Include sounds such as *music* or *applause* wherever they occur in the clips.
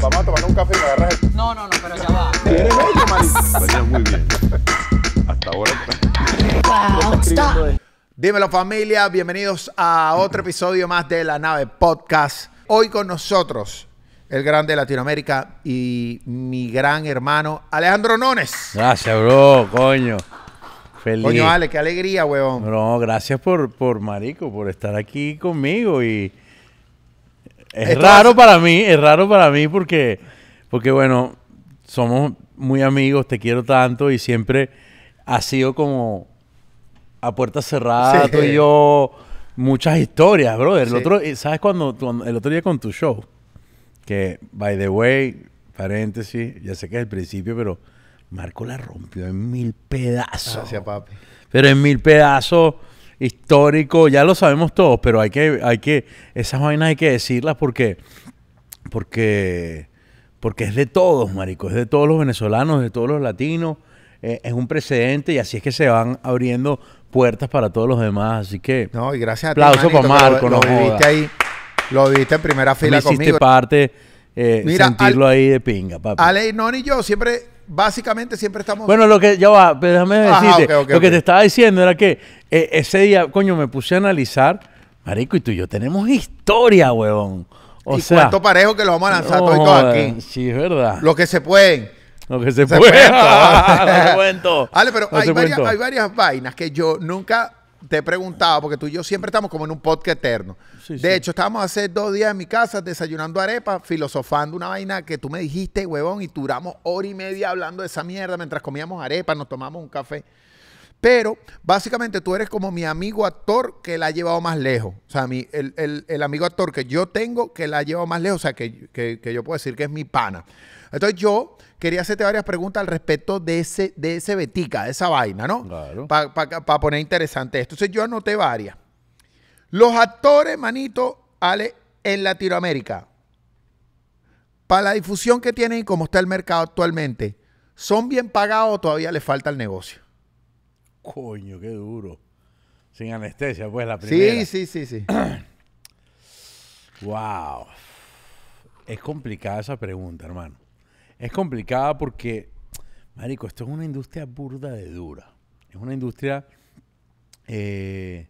vamos a tomar un café y me No, no, no, pero ya va. muy bien. Hasta ahora. Dímelo familia, bienvenidos a otro episodio más de La Nave Podcast. Hoy con nosotros el grande de Latinoamérica y mi gran hermano Alejandro Nones. Gracias, bro, coño. Feliz. Coño, Ale, qué alegría, huevón. No, gracias por, por Marico, por estar aquí conmigo y es raro para mí, es raro para mí porque, porque bueno, somos muy amigos, te quiero tanto y siempre ha sido como a puerta cerrada tú y yo muchas historias, brother. otro, eh, ¿sabes cuando, el otro día con tu show? Que by the way, paréntesis, ya sé que es el principio, pero Marco la rompió en mil pedazos. Gracias, papi. Pero en mil pedazos histórico, ya lo sabemos todos, pero hay que, hay que, esas vainas hay que decirlas porque, porque, porque es de todos, marico, es de todos los venezolanos, de todos los latinos, eh, es un precedente y así es que se van abriendo puertas para todos los demás, así que. No, y gracias Aplauso para Marco, lo, lo viste ahí, lo viste en primera fila conmigo hiciste parte, eh, sentirlo ahí de pinga, papi. Ale, no y yo siempre básicamente siempre estamos. Bueno, lo que ya va, déjame decirte. lo que te estaba diciendo era que eh, ese día, coño, me puse a analizar. Marico, y tú y yo tenemos historia, huevón. O y sea, cuánto parejo que lo vamos a lanzar todos todo y eh, aquí. Sí, es verdad. Lo que se pueden. Lo que se, se *laughs* puede. *laughs* Ale, pero hay, varias, hay, varias, vainas que yo nunca te he preguntado, porque tú y yo siempre estamos como en un podcast eterno. de hecho, estábamos hace dos días en mi casa desayunando arepas, filosofando una vaina que tú me dijiste, huevón, y duramos hora y media hablando de esa mierda mientras comíamos arepas, nos tomamos un café. Pero básicamente tú eres como mi amigo actor que la ha llevado más lejos. O sea, el, amigo actor que yo tengo que la ha llevado más lejos. O sea, que yo puedo decir que es mi pana. Entonces yo quería hacerte varias preguntas al respecto de ese, de ese Betica, de esa vaina, ¿no? Claro. Para poner interesante esto. Entonces yo anoté varias. Los actores, manito, Ale, en Latinoamérica, para la difusión que tienen y cómo está el mercado actualmente, ¿son bien pagados o todavía les falta el negocio? Coño, qué duro. Sin anestesia, pues la primera. Sí, sí, sí, sí. *clears throat* wow. Es complicada esa pregunta, hermano es complicada porque, Marico, esto es una industria burda de dura. Es una industria eh,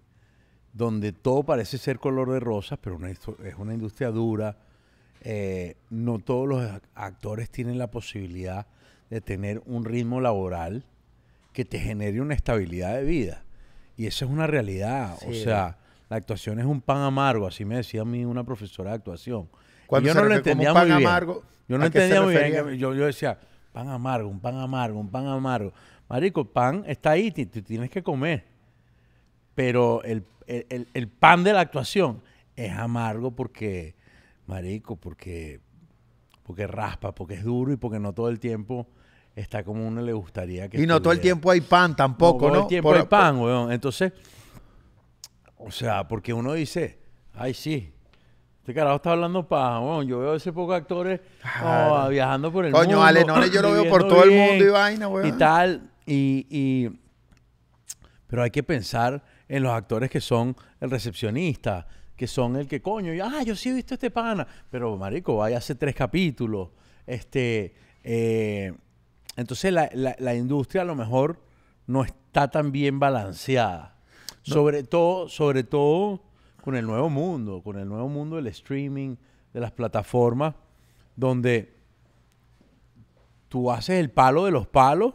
donde todo parece ser color de rosas, pero es una industria dura. Eh, no todos los actores tienen la posibilidad de tener un ritmo laboral que te genere una estabilidad de vida. Y esa es una realidad. o sea, la actuación es un pan amargo, así me decía a mí una profesora de actuación. Cuando yo no lo entendía muy bien. Yo no entendía muy bien. Yo, decía, pan amargo, un pan amargo, un pan amargo. Marico, pan está ahí, te, tienes que comer. Pero el, pan de la actuación es amargo porque, marico, porque, porque raspa, porque es duro y porque no todo el tiempo está como uno le gustaría que Y no todo el tiempo hay pan tampoco, ¿no? Todo el tiempo hay pan, weón. Entonces, o sea, porque uno dice, ay, sí, este carajo está hablando paja, yo veo a ese poco actores oh, viajando por el mundo. Coño, Ale, no, yo lo veo por todo el mundo y vaina, weón. Y tal, y, Pero hay que pensar en los actores que son el recepcionista, que son el que coño, ah, yo sí he visto este pana, pero marico, vaya hace tres capítulos. Este, eh, entonces la, industria a lo mejor no está tan bien balanceada. Sobre todo, sobre todo con el nuevo mundo, con el nuevo mundo del streaming, de las plataformas, donde tú haces el palo de los palos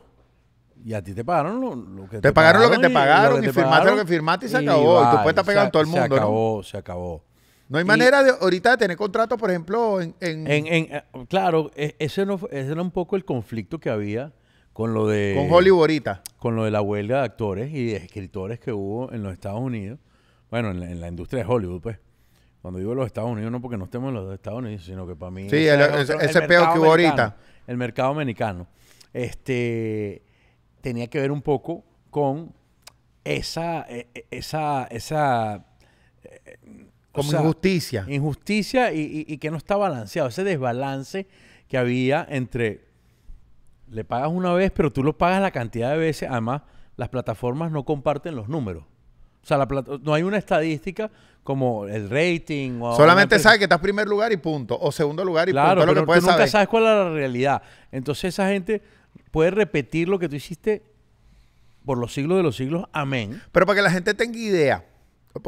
y a ti te pagaron lo, que te, te pagaron, lo que te pagaron y, firmaste lo que firmaste y se acabó. Y, tú puedes estar pegando todo el mundo. Se acabó, se acabó. No hay manera de ahorita de tener contrato por ejemplo, en... en, eh, claro, e, ese, no, ese era un poco el conflicto que había con lo de... Con Hollywood ahorita. Con lo de la huelga de actores y de escritores que hubo en los Estados Unidos bueno, en la, industria de Hollywood, pues. Cuando digo los Estados Unidos, no porque no estemos en los Estados Unidos, sino que para mí... Sí, ese peor que hubo ahorita. El mercado americano. Este, tenía que ver un poco con esa, e, e, esa, esa como injusticia. Injusticia y, y, que no está balanceado. Ese desbalance que había entre le pagas una vez, pero tú lo pagas la cantidad de veces. Además, las plataformas no comparten los números. O sea, no hay una estadística como el rating. Solamente sabes que estás primer lugar y punto. O segundo lugar y punto. lo que puedes tú nunca sabes cuál es la realidad. Entonces esa gente puede repetir lo que tú hiciste por los siglos de los siglos. Amén. Pero para que la gente tenga idea,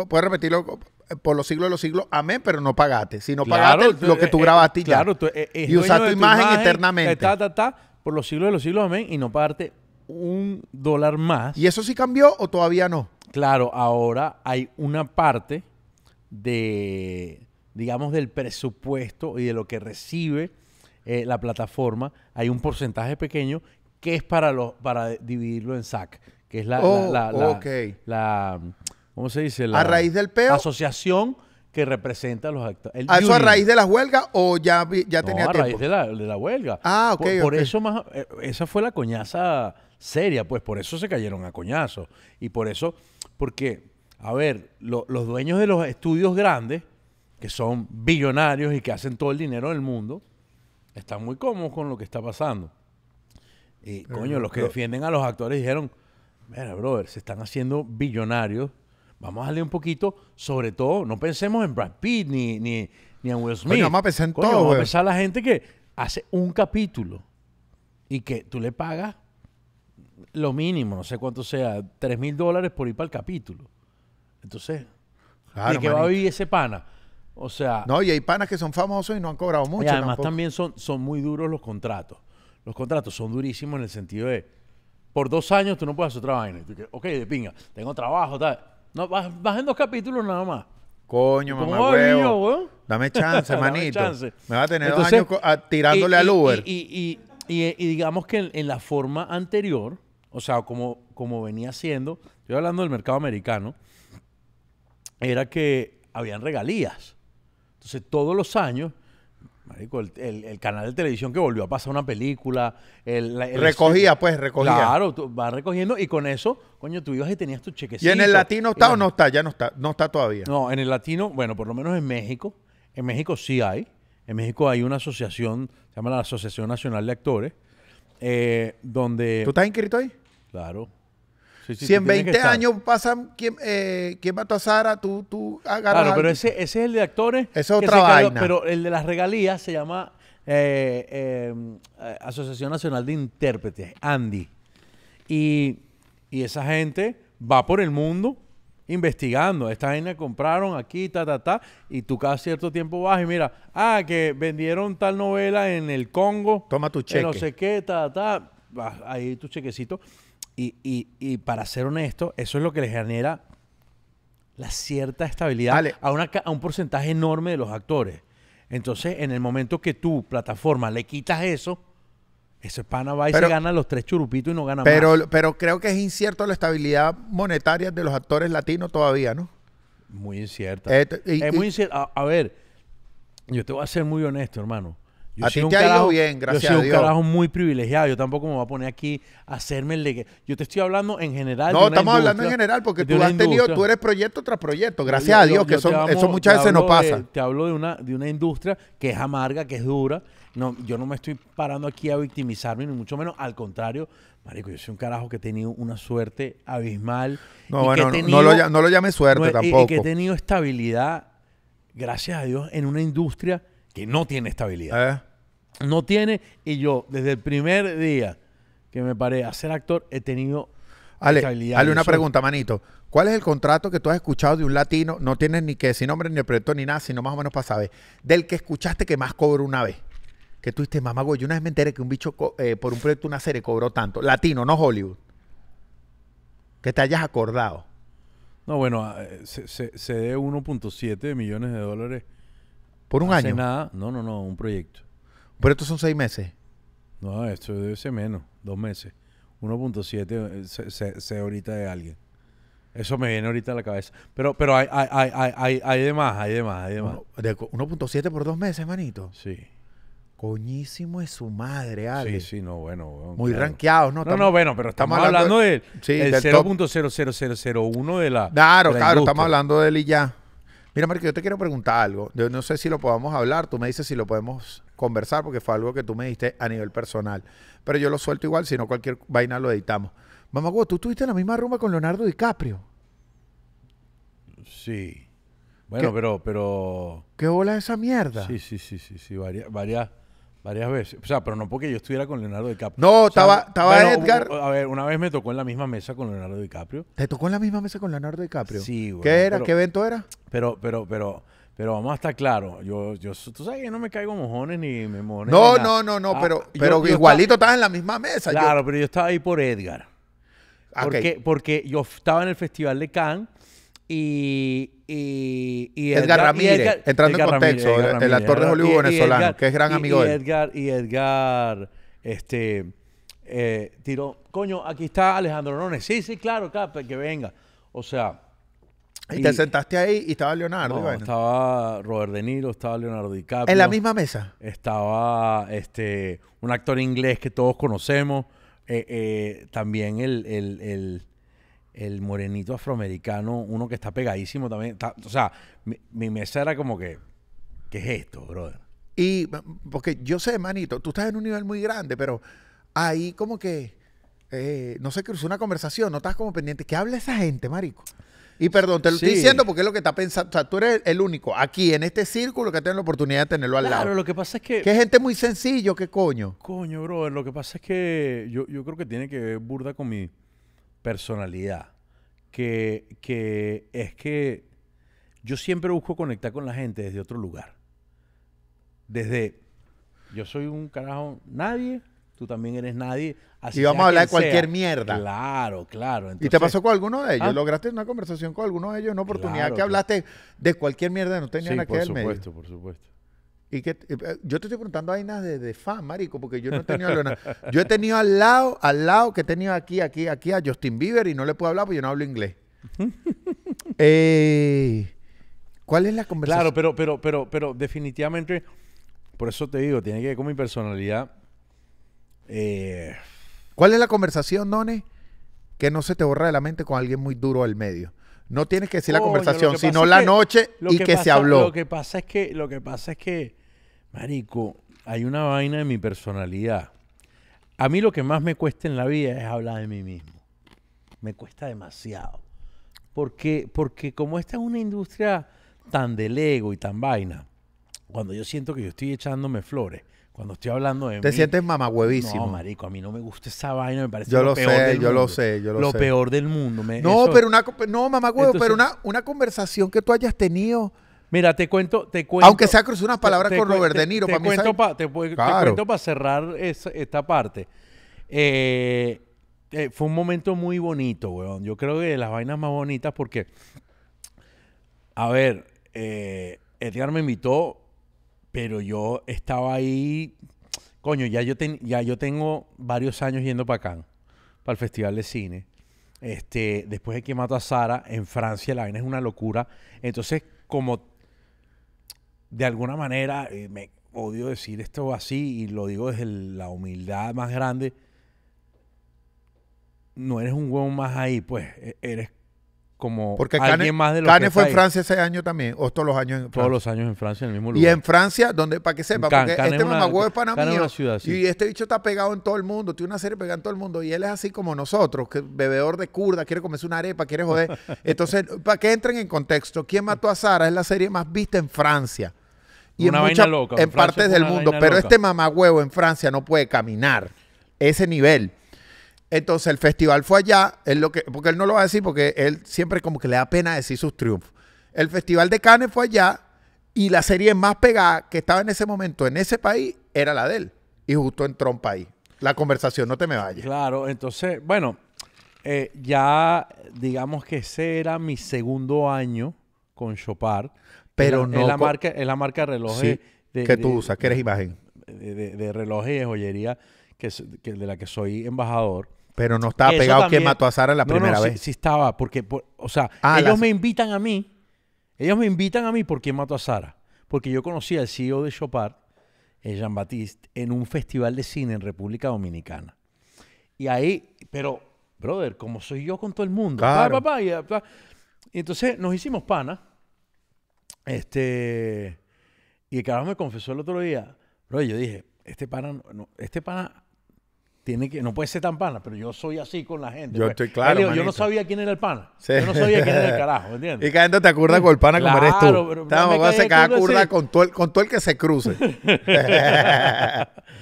puedes repetirlo eh, por los siglos de los siglos. Amén, pero no pagaste. Si no pagaste lo que tú eh, eh, grabaste Claro, y usaste tu, imagen, eternamente. por los siglos de los siglos. Amén. Y no pagarte un dólar más. ¿Y eso sí cambió o todavía no? Claro, ahora hay una parte de, digamos, del presupuesto y de lo que recibe eh, la plataforma, hay un porcentaje pequeño que es para, los para dividirlo en SAC, que es la, la, oh, ¿cómo se dice? a raíz del peo. asociación que representa a los actores. ¿A eso a raíz de la huelga o ya, ya tenía a a raíz de la, de la huelga. Ah, ok. Por, eso más, eh, esa fue la coñaza seria, pues por eso se cayeron a coñazos. Y por eso porque, a ver, los dueños de los estudios grandes, que son billonarios y que hacen todo el dinero del mundo, están muy cómodos con lo que está pasando. Y, coño, los que defienden a los actores dijeron, mira, brother, se están haciendo billonarios. Vamos a darle un poquito, sobre todo, no pensemos en Brad Pitt ni, en Will Smith. vamos a pensar en todo, Vamos a pensar la gente que hace un capítulo y que tú le pagas lo mínimo, no sé cuánto sea, 3 mil dólares por ir para el capítulo. Entonces, ¿de qué va a vivir ese pana? O sea. No, y hay panas que son famosos y no han cobrado mucho. Y además también son, son muy duros los contratos. Los contratos son durísimos en el sentido de por dos años tú no puedes hacer otra vaina. ok, de pinga, tengo trabajo, tal. No, vas, en dos capítulos nada más. Coño, mamá huevo. Dame chance, *laughs* manito. Me va a tener dos años tirándole al Uber. Y, digamos que en, la forma anterior, o sea, como, como venía siendo, estoy hablando del mercado americano, era que habían regalías. Entonces, todos los años, marico, el, canal de televisión que volvió a pasar una película... recogía, pues, recogía. Claro, vas recogiendo y con eso, coño, tú ibas y tenías tu chequecito. ¿Y en el latino está o no está? Ya no está, no está todavía. No, en el latino, bueno, por lo menos en México, en México sí hay. En México hay una asociación, se llama la Asociación Nacional de Actores, eh, donde... ¿Tú estás inscrito ahí? Claro. si en 20 años pasan quién, va eh, quién mató a Sara, tú, tú agarras. Claro, pero ese, ese es el de actores. es otra vaina. pero el de las regalías se llama eh, eh, Asociación Nacional de Intérpretes, Andy. Y, esa gente va por el mundo investigando. Esta gente compraron aquí, ta, ta, ta. Y tú cada cierto tiempo vas y mira, ah, que vendieron tal novela en el Congo. Toma tu cheque. No sé qué, ta, ta. Ahí tu chequecito. Y, y, y para ser honesto, eso es lo que le genera la cierta estabilidad a, una, a un porcentaje enorme de los actores. Entonces, en el momento que tú, plataforma le quitas eso, ese pana va y se gana los tres churupitos y no gana más. Pero creo que es incierto la estabilidad monetaria de los actores latinos todavía, ¿no? Muy incierta. Este, es muy incierta. a, ver, yo te voy a ser muy honesto, hermano. Yo a ha ido bien, gracias yo soy un carajo muy privilegiado. Yo tampoco me voy a poner aquí a hacerme el de que. Yo te estoy hablando en general. No, estamos hablando en general porque tú has tenido, tú eres proyecto tras proyecto. Gracias a Dios, que eso muchas veces no pasa. te hablo de una, de una industria que es amarga, que es dura. No, yo no me estoy parando aquí a victimizarme, ni mucho menos. Al contrario, Marico, yo soy un carajo que he tenido una suerte abismal. No, no, lo, no, llame suerte tampoco. y que he tenido estabilidad, gracias a Dios, en una industria que no tiene estabilidad. ¿Eh? No tiene, y yo desde el primer día que me paré a ser actor he tenido Ale, estabilidad. Ale, una pregunta, manito. ¿Cuál es el contrato que tú has escuchado de un latino? No tienes ni que sin nombre, ni proyecto, ni nada, sino más o menos para saber. Del que escuchaste que más cobró una vez. Que tú dices, mamá, yo una vez me enteré que un bicho eh, por un proyecto, una serie, cobró tanto. Latino, no Hollywood. Que te hayas acordado. No, bueno, eh, se, se, se dé 1.7 millones de dólares ¿Por un año? nada. No, no, no, un proyecto. Pero estos son seis meses. No, esto debe ser menos, dos meses. 1.7 eh, se, ahorita de alguien. Eso me viene ahorita a la cabeza. Pero, pero hay, hay, hay, hay, hay de más, hay de más, hay de más. 1.7 por dos meses, manito. Sí. Coñísimo es su madre, Ale. Sí, sí, no, bueno. Muy ranqueados, ¿no? No, no, bueno, pero estamos, hablando, de, del, sí, 0.00001 de la. Claro, claro, estamos hablando de él y ya. Mira, Marco, yo te quiero preguntar algo. Yo no sé si lo podamos hablar, tú me dices si lo podemos conversar, porque fue algo que tú me diste a nivel personal. Pero yo lo suelto igual, si no cualquier vaina lo editamos. Mamá, tú tuviste la misma rumba con Leonardo DiCaprio. Sí. Bueno, pero, pero. ¿Qué bola esa mierda? Sí, sí, sí, sí, sí. varias, Varias veces. O sea, pero no porque yo estuviera con Leonardo DiCaprio. No, estaba, estaba Edgar. A ver, una vez me tocó en la misma mesa con Leonardo DiCaprio. ¿Te tocó en la misma mesa con Leonardo DiCaprio? Sí, güey. ¿Qué era? ¿Qué evento era? Pero, pero, pero, pero vamos a estar claros. Yo, yo, tú sabes que yo no me caigo mojones ni me mojones. No, no, no, no, ah, pero, pero igualito estaba, en la misma mesa. Claro, pero yo estaba ahí por Edgar. Ah, porque, porque yo estaba en el Festival de Cannes y, y, Edgar, Ramírez, entrando en contexto, el actor de Hollywood venezolano, que es gran amigo de él. Edgar, y Edgar, este, eh, tiró, coño, aquí está Alejandro Nones. Sí, sí, claro, cap que venga. O sea. Y, te sentaste ahí y estaba Leonardo. bueno. Estaba Robert De Niro, estaba Leonardo DiCaprio. En la misma mesa. Estaba este, un actor inglés que todos conocemos. Eh, eh, también el, el el morenito afroamericano, uno que está pegadísimo también. o sea, mi, mesa era como que, ¿qué es esto, brother? Y porque yo sé, manito, tú estás en un nivel muy grande, pero ahí como que, eh, no sé, cruzó una conversación, no estás como pendiente. ¿Qué habla esa gente, marico? Y perdón, te lo estoy diciendo porque es lo que está pensando. O sea, tú eres el único aquí en este círculo que tiene la oportunidad de tenerlo al lado. Claro, lo que pasa es que. Que gente muy sencillo, ¿qué coño? Coño, brother, lo que pasa es que yo, yo creo que tiene que ver burda con mi personalidad, que, que es que yo siempre busco conectar con la gente desde otro lugar. Desde, yo soy un carajo nadie, tú también eres nadie. Así y vamos a hablar de cualquier mierda. Claro, claro. ¿Y te pasó con alguno de ellos? ¿Ah? ¿Lograste una conversación con alguno de ellos? ¿Una oportunidad que hablaste de cualquier mierda? No tenía nada que Por supuesto, por supuesto que, eh, yo te estoy preguntando vainas de, de fan, marico, porque yo no he tenido Yo he tenido al lado, al lado que he tenido aquí, aquí, aquí a Justin Bieber y no le puedo hablar porque yo no hablo inglés. *laughs* Eh, ¿Cuál es la conversación? Claro, pero, pero, pero, pero definitivamente, por eso te digo, tiene que ver con mi personalidad. Eh, ¿Cuál es la conversación, None, que no se te borra de la mente con alguien muy duro al medio? No tienes que decir la conversación, sino la noche y que, se habló. Lo que pasa es que, lo que pasa es que, marico, hay una vaina en mi personalidad. A mí lo que más me cuesta en la vida es hablar de mí mismo. Me cuesta demasiado. Porque, porque como esta es una industria tan de ego y tan vaina, cuando yo siento que yo estoy echándome flores cuando estoy hablando de Te sientes mamagüevísimo. No, marico, a mí no me gusta esa vaina, me parece yo lo, peor sé, yo lo sé, yo lo, lo sé. Lo peor del mundo. Me, no, pero una no mamagüevo, pero una, una conversación que tú hayas tenido Mira, te cuento, te cuento. Aunque sea cruzado unas palabras con Robert De Niro, te, para mí te, cuento para cerrar esta parte. Eh, fue un momento muy bonito, weón. Yo creo que de las vainas más bonitas porque, a ver, eh, Edgar me invitó pero yo estaba ahí, coño, ya yo, ya yo tengo varios años yendo para acá, para el Festival de Cine. Este, después de que mato a Sara, en Francia la vaina es una locura. Entonces, como de alguna manera, eh, me odio decir esto así y lo digo desde la humildad más grande, no eres un huevón más ahí, pues e-, eres como Porque alguien más de Cane fue en Francia ese año también, o todos los años en Francia. Todos los años en Francia, en el mismo lugar. Y en Francia, donde, para que sepa, porque este mamagüevo es panamá y este bicho está pegado en todo el mundo, tiene una serie pegada en todo el mundo, y él es así como nosotros, que bebedor de curda, quiere comerse una arepa, quiere joder. *laughs* Entonces, para que entren en contexto, ¿Quién mató a Sara? Es la serie más vista en Francia. Y en, en, partes del mundo, pero este mamagüevo en Francia no puede caminar ese nivel. Entonces el festival fue allá, lo que, porque él no lo va a decir porque él siempre como que le da pena decir sus triunfos. El festival de Cannes fue allá y la serie más pegada que estaba en ese momento en ese país era la de él. Y justo entró un país. La conversación no te me vayas. Claro, entonces, bueno, eh, ya digamos que ese era mi segundo año con Chopard. Pero no. Es la, marca, es la marca de relojes. que tú usas, que eres imagen. De, relojes y joyería de la que soy embajador. Pero no estaba pegado que mató a Sara la primera vez. Sí, estaba, porque, o sea, ah, ellos me invitan a mí, ellos me invitan a mí porque mató a Sara. Porque yo conocí al CEO de Chopard, eh, Jean-Baptiste, en un festival de cine en República Dominicana. Y ahí, pero, brother, como soy yo con todo el mundo, claro. y, entonces nos hicimos pana. Este, y el carajo me confesó el otro día, bro, yo dije, este pana, no, este pana tiene que, no puede ser tan pana, pero yo soy así con la gente. Yo pues. estoy claro. yo no sabía quién era el pana. Yo no sabía quién era el carajo, *laughs* entiendes? Y que gente te acuerdas con el pana como eres tú. Pero, Estamos, no, se curda con con todo el que se cruce.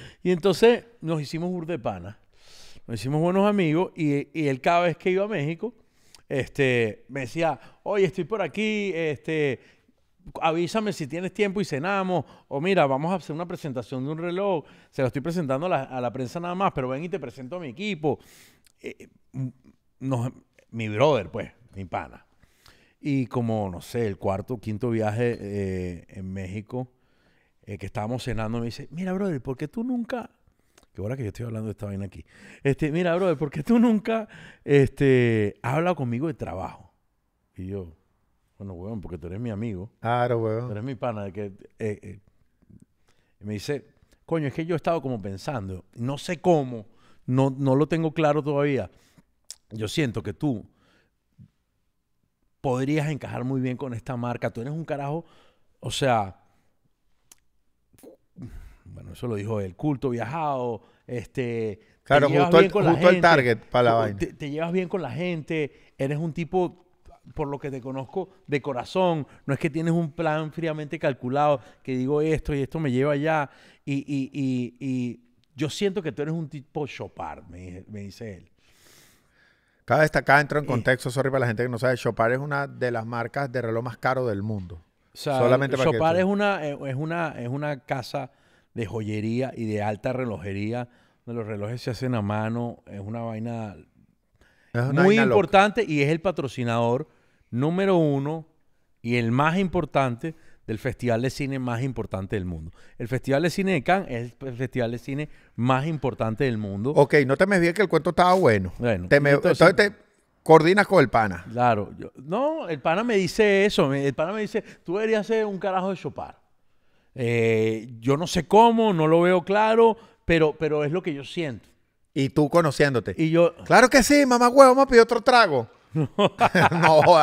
*laughs* y entonces nos hicimos burde pana. Nos hicimos buenos amigos y, y él cada vez que iba a México, este, me decía, oye, estoy por aquí, este, avísame si tienes tiempo y cenamos, o mira, vamos a hacer una presentación de un reloj, se lo estoy presentando a la, prensa nada más, pero ven y te presento a mi equipo. Eh, eh, mm, no, mi brother, pues, mi pana. Y como, no sé, el cuarto, quinto viaje eh, en México, que estábamos cenando, me dice, mira, brother, ¿por qué tú nunca... Qué hora que yo estoy hablando de esta vaina aquí. Este, mira, brother, ¿por qué tú nunca este, hablado conmigo de trabajo? Y yo, no, weón, porque tú eres mi amigo. Claro, weón. Tú eres mi pana. Que, eh, eh. me dice, coño, es que yo he estado como pensando, no sé cómo, no, no lo tengo claro todavía. Yo siento que tú podrías encajar muy bien con esta marca. Tú eres un carajo, o sea, bueno, eso lo dijo él, culto, viajado, este... Claro, justo, el, justo el target para la vaina. te llevas bien con la gente, eres un tipo por lo que te conozco, de corazón. No es que tienes un plan fríamente calculado, que digo esto y esto me lleva allá. Y, y, y, y yo siento que tú eres un tipo Chopard, me, dice él. Cada vez acá entro en eh. contexto, sorry para la gente que no sabe, Chopard es una de las marcas de reloj más caro del mundo. O sea, Solamente para Chopard es una, eh, es, una, es una casa de joyería y de alta relojería, donde los relojes se hacen a mano, es una vaina muy importante y es el patrocinador número uno y el más importante del festival de cine más importante del mundo. El festival de cine de Cannes es el festival de cine más importante del mundo. Ok, no te me digas que el cuento estaba bueno. Bueno. Te entonces, te coordinas con el pana. Claro. Yo, no, el pana me dice eso. El pana me dice, tú deberías ser un carajo de chopar. Eh, yo no sé cómo, no lo veo claro, pero, pero es lo que yo siento. Y tú conociéndote. Y yo... Claro que sí, mamá huevo, me a otro trago. *laughs* no,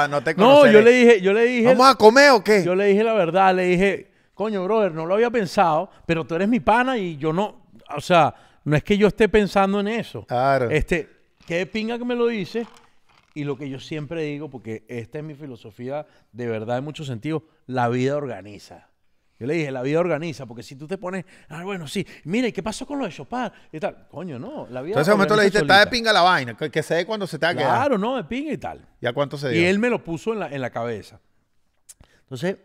no te conoceré. No, yo le dije, yo le dije. ¿Vamos a comer o qué? Yo le dije la verdad, le dije, coño, brother, no lo había pensado, pero tú eres mi pana y yo no, o sea, no es que yo esté pensando en eso. Claro. Este, qué pinga que me lo dice Y lo que yo siempre digo, porque esta es mi filosofía de verdad en muchos sentidos, la vida organiza. Yo le dije, la vida organiza, porque si tú te pones, ah, bueno, sí, mira, qué pasó con lo de Chopin? Y tal, coño, no, la vida Entonces, en ese momento le dijiste, está de pinga la vaina, que, se dé cuando se te ha quedado. Claro, no, de pinga y tal. ¿Y a cuánto se dio? Y él me lo puso en la, cabeza. Entonces,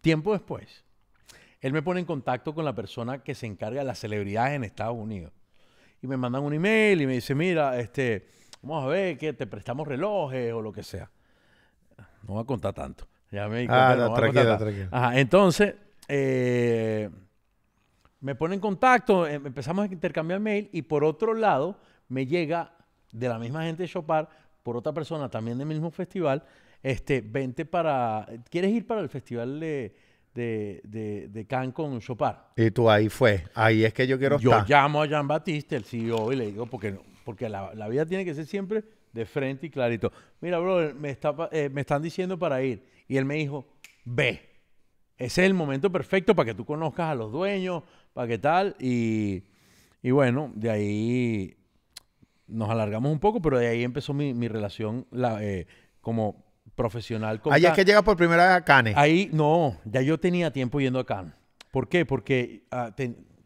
tiempo después, él me pone en contacto con la persona que se encarga de las celebridades en Estados Unidos. Y me mandan un email y me dice, mira, este, vamos a ver que te prestamos relojes o lo que sea. No va a contar tanto. Ya me ah, entonces, eh, me pone en contacto, eh, empezamos a intercambiar mail y por otro lado me llega de la misma gente de Chopar, por otra persona también del mismo festival, este, vente para, ¿quieres ir para el festival de, de, de, Cannes con Chopar? Y tú ahí fue, ahí es que yo quiero yo estar. Yo llamo a Jean Batiste, el CEO, y le digo, porque, porque la, vida tiene que ser siempre de frente y clarito. Mira, bro, me, está, eh, me están diciendo para ir y él me dijo, ve, ese es el momento perfecto para que tú conozcas a los dueños, para que tal. Y, bueno, de ahí nos alargamos un poco, pero de ahí empezó mi, relación eh, como profesional. Con ahí es que llega por primera vez a Cannes. Ahí, no, ya yo tenía tiempo yendo a Cannes. ¿Por qué? Porque ah,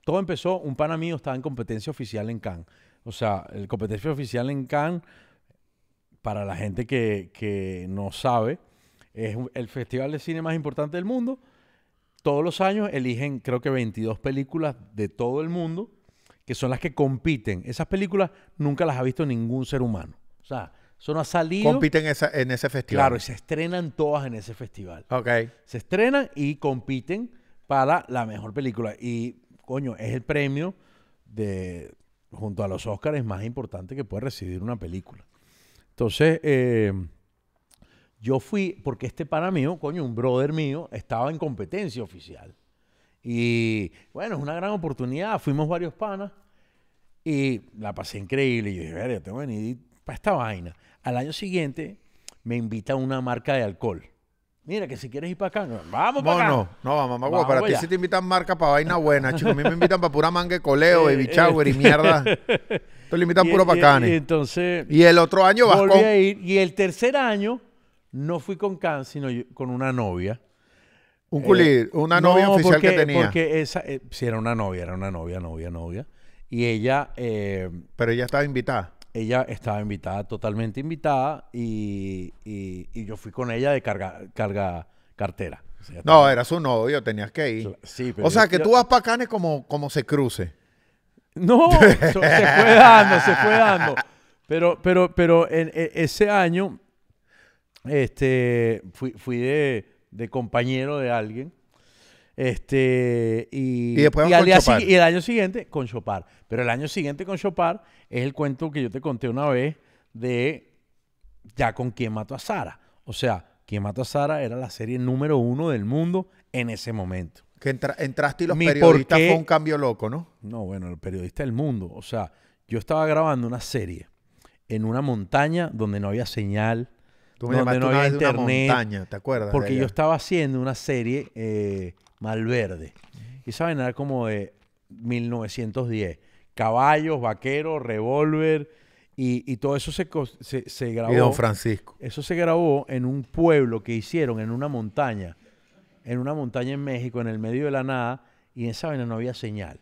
todo empezó, un pana mío estaba en competencia oficial en Cannes. O sea, el competencia oficial en Cannes, para la gente que, que no sabe, es el festival de cine más importante del mundo. Todos los años eligen, creo que 22 películas de todo el mundo, que son las que compiten. Esas películas nunca las ha visto ningún ser humano. O sea, son no ha salido. Compiten en ese festival. Claro, y se estrenan todas en ese festival. Ok. Se estrenan y compiten para la mejor película. Y, coño, es el premio de, junto a los Oscars más importante que puede recibir una película. Entonces, eh, yo fui, porque este pana mío, coño, un brother mío, estaba en competencia oficial. Y bueno, es una gran oportunidad. Fuimos varios panas y la pasé increíble. Y yo dije, ver, yo tengo que venir para esta vaina. Al año siguiente me invita una marca de alcohol. Mira, que si quieres ir para acá, vamos para acá. No, no, mamá, vamos, para ti si te invitan marca para vaina buena, chicos. A mí me invitan para pura mangue coleo, baby *laughs* eh, eh. shower y mierda. te le invitan *laughs* puro para acá. Y entonces. Y el otro año vas a Ir, y el tercer año no fui con Can, sino con una novia. Un culir, eh, una novia oficial que tenía. Porque esa, eh, si era una novia, era una novia, novia, novia. Y ella. Eh, pero ella estaba invitada. Ella estaba invitada, totalmente invitada. Y, y, yo fui con ella de carga, carga cartera. no, era su novio, tenías que ir. Sí, o sea, que tú vas para Canes como, como se cruce. No, *laughs* se fue dando, se fue dando. Pero, pero, pero en e, ese año este, fui, de, compañero de alguien. Este, y, el año siguiente con Chopar. Pero el año siguiente con Chopar es el cuento que yo te conté una vez de ya con quién mató a Sara. O sea, quién mató a Sara era la serie número uno del mundo en ese momento. Que entraste y los periodistas fue un cambio loco, ¿no? No, bueno, el periodista del mundo. O sea, yo estaba grabando una serie en una montaña donde no había señal, donde no había internet. ¿te Porque yo estaba haciendo una serie eh, Malverde. Y saben, era como de 1910. Caballos, vaqueros, revólver. Y, todo eso se, se, grabó. Don Francisco. Eso se grabó en un pueblo que hicieron en una montaña. En una montaña en México, en el medio de la nada. Y en esa vaina no había señal.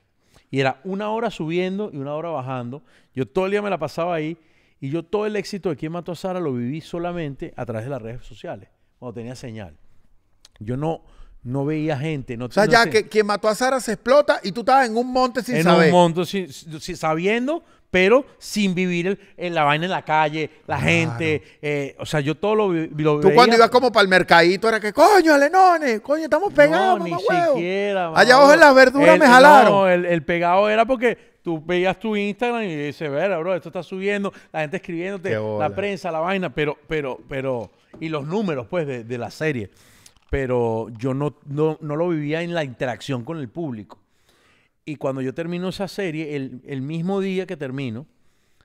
Y era una hora subiendo y una hora bajando. Yo todo el día me la pasaba ahí y yo todo el éxito de quien mató a Sara lo viví solamente a través de las redes sociales, cuando tenía señal. Yo no, no veía gente. No, o sea, ya que quien mató a Sara se explota y tú estabas en un monte sin saber. En un monte sin, sabiendo, pero sin vivir en la vaina en la calle, la gente. Eh, o sea, yo todo lo, lo Tú cuando ibas como para el mercadito era que, coño, Alenones, coño, estamos pegados, no, ni siquiera, Allá abajo en las verduras me jalaron. No, el, el pegado era porque tú veías tu Instagram y dices, ver bro, esto está subiendo, la gente escribiéndote, la prensa, la vaina, pero, pero, pero, y los números, pues, de, la serie. Pero yo no, no, no, lo vivía en la interacción con el público. Y cuando yo termino esa serie, el, el mismo día que termino,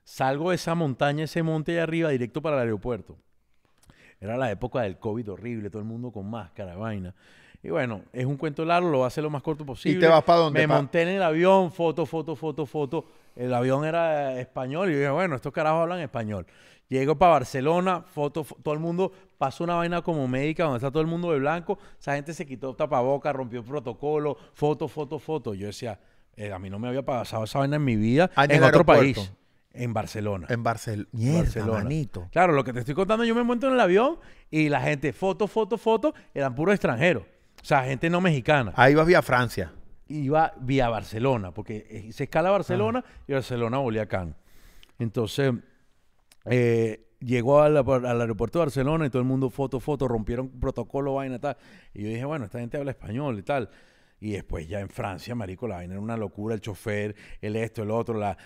salgo de esa montaña, ese monte allá arriba, directo para el aeropuerto. Era la época del COVID horrible, todo el mundo con máscara, vaina. Y bueno, es un cuento largo, lo a hacer lo más corto posible. ¿Y te vas para dónde? Me monté en el avión, foto, foto, foto, foto. El avión era español y yo dije, bueno, estos carajos hablan español. Llego para Barcelona, foto, todo el mundo, pasó una vaina como médica donde está todo el mundo de blanco, esa gente se quitó tapaboca, rompió protocolo, foto, foto, foto. Yo decía, eh, a mí no me había pasado esa vaina en mi vida en, otro país. En Barcelona. En Barcel Barcelona. Claro, lo que te estoy contando, yo me monto en el avión y la gente, foto, foto, foto, eran puros extranjeros. O sea, gente no mexicana. Ahí vas vía Francia. Iba vía Barcelona, porque eh, se escala Barcelona ah. y Barcelona a Cannes. Entonces, eh, llegó al, aeropuerto de Barcelona y todo el mundo foto, foto, rompieron protocolo, vaina, tal. Y yo dije, bueno, esta gente habla español y tal. Y después ya en Francia, marico, la vaina era una locura, el chofer, el esto, el otro, la,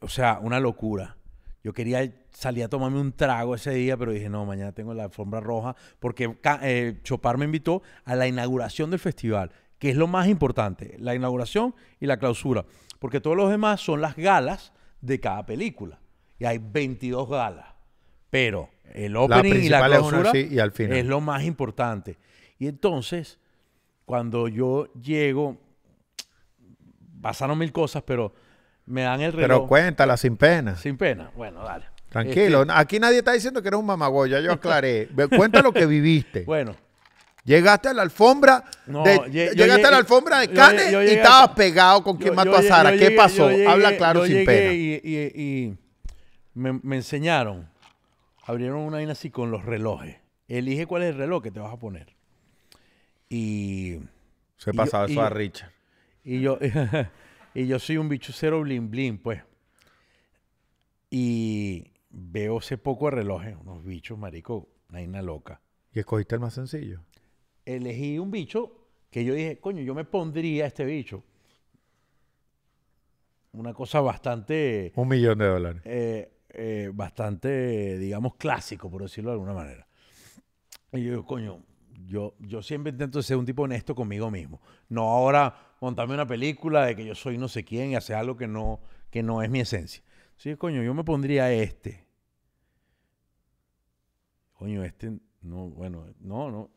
o sea, una locura. Yo quería salir a tomarme un trago ese día, pero dije, no, mañana tengo la alfombra roja, porque eh, Chopar me invitó a la inauguración del festival, que es lo más importante, la inauguración y la clausura, porque todos los demás son las galas de cada película, y hay 22 galas, pero el opening y la clausura y al final. es lo más importante. Y entonces, cuando yo llego, pasaron mil cosas, pero me dan el reloj. Pero cuéntala sin pena. Sin pena, bueno, dale. Tranquilo, este, aquí nadie está diciendo que eres un Ya yo aclaré. Cuenta lo que viviste. *laughs* Bueno. Llegaste a la alfombra no, de, llegaste a la alfombra de carne y estabas pegado con quien mató a Sara. ¿Qué pasó? Habla claro sin pena. Y, y, y me, enseñaron, abrieron una vaina así con los relojes. Elige cuál es el reloj que te vas a poner. Y se pasaba eso a Richard. Y yo *laughs* Y yo soy un cero blin blin, pues. Y veo ese poco de relojes, eh, unos bichos, marico, una ina loca. ¿Y escogiste el más sencillo? Elegí un bicho que yo dije, coño, yo me pondría este bicho. Una cosa bastante... Un millón de dólares. Eh, eh, bastante, digamos, clásico, por decirlo de alguna manera. Y yo digo, coño, yo, yo siempre intento ser un tipo honesto conmigo mismo. No ahora montarme una película de que yo soy no sé quién y hacer algo que no, que no es mi esencia. Sí, coño, yo me pondría este. Coño, este, no, bueno, no, no.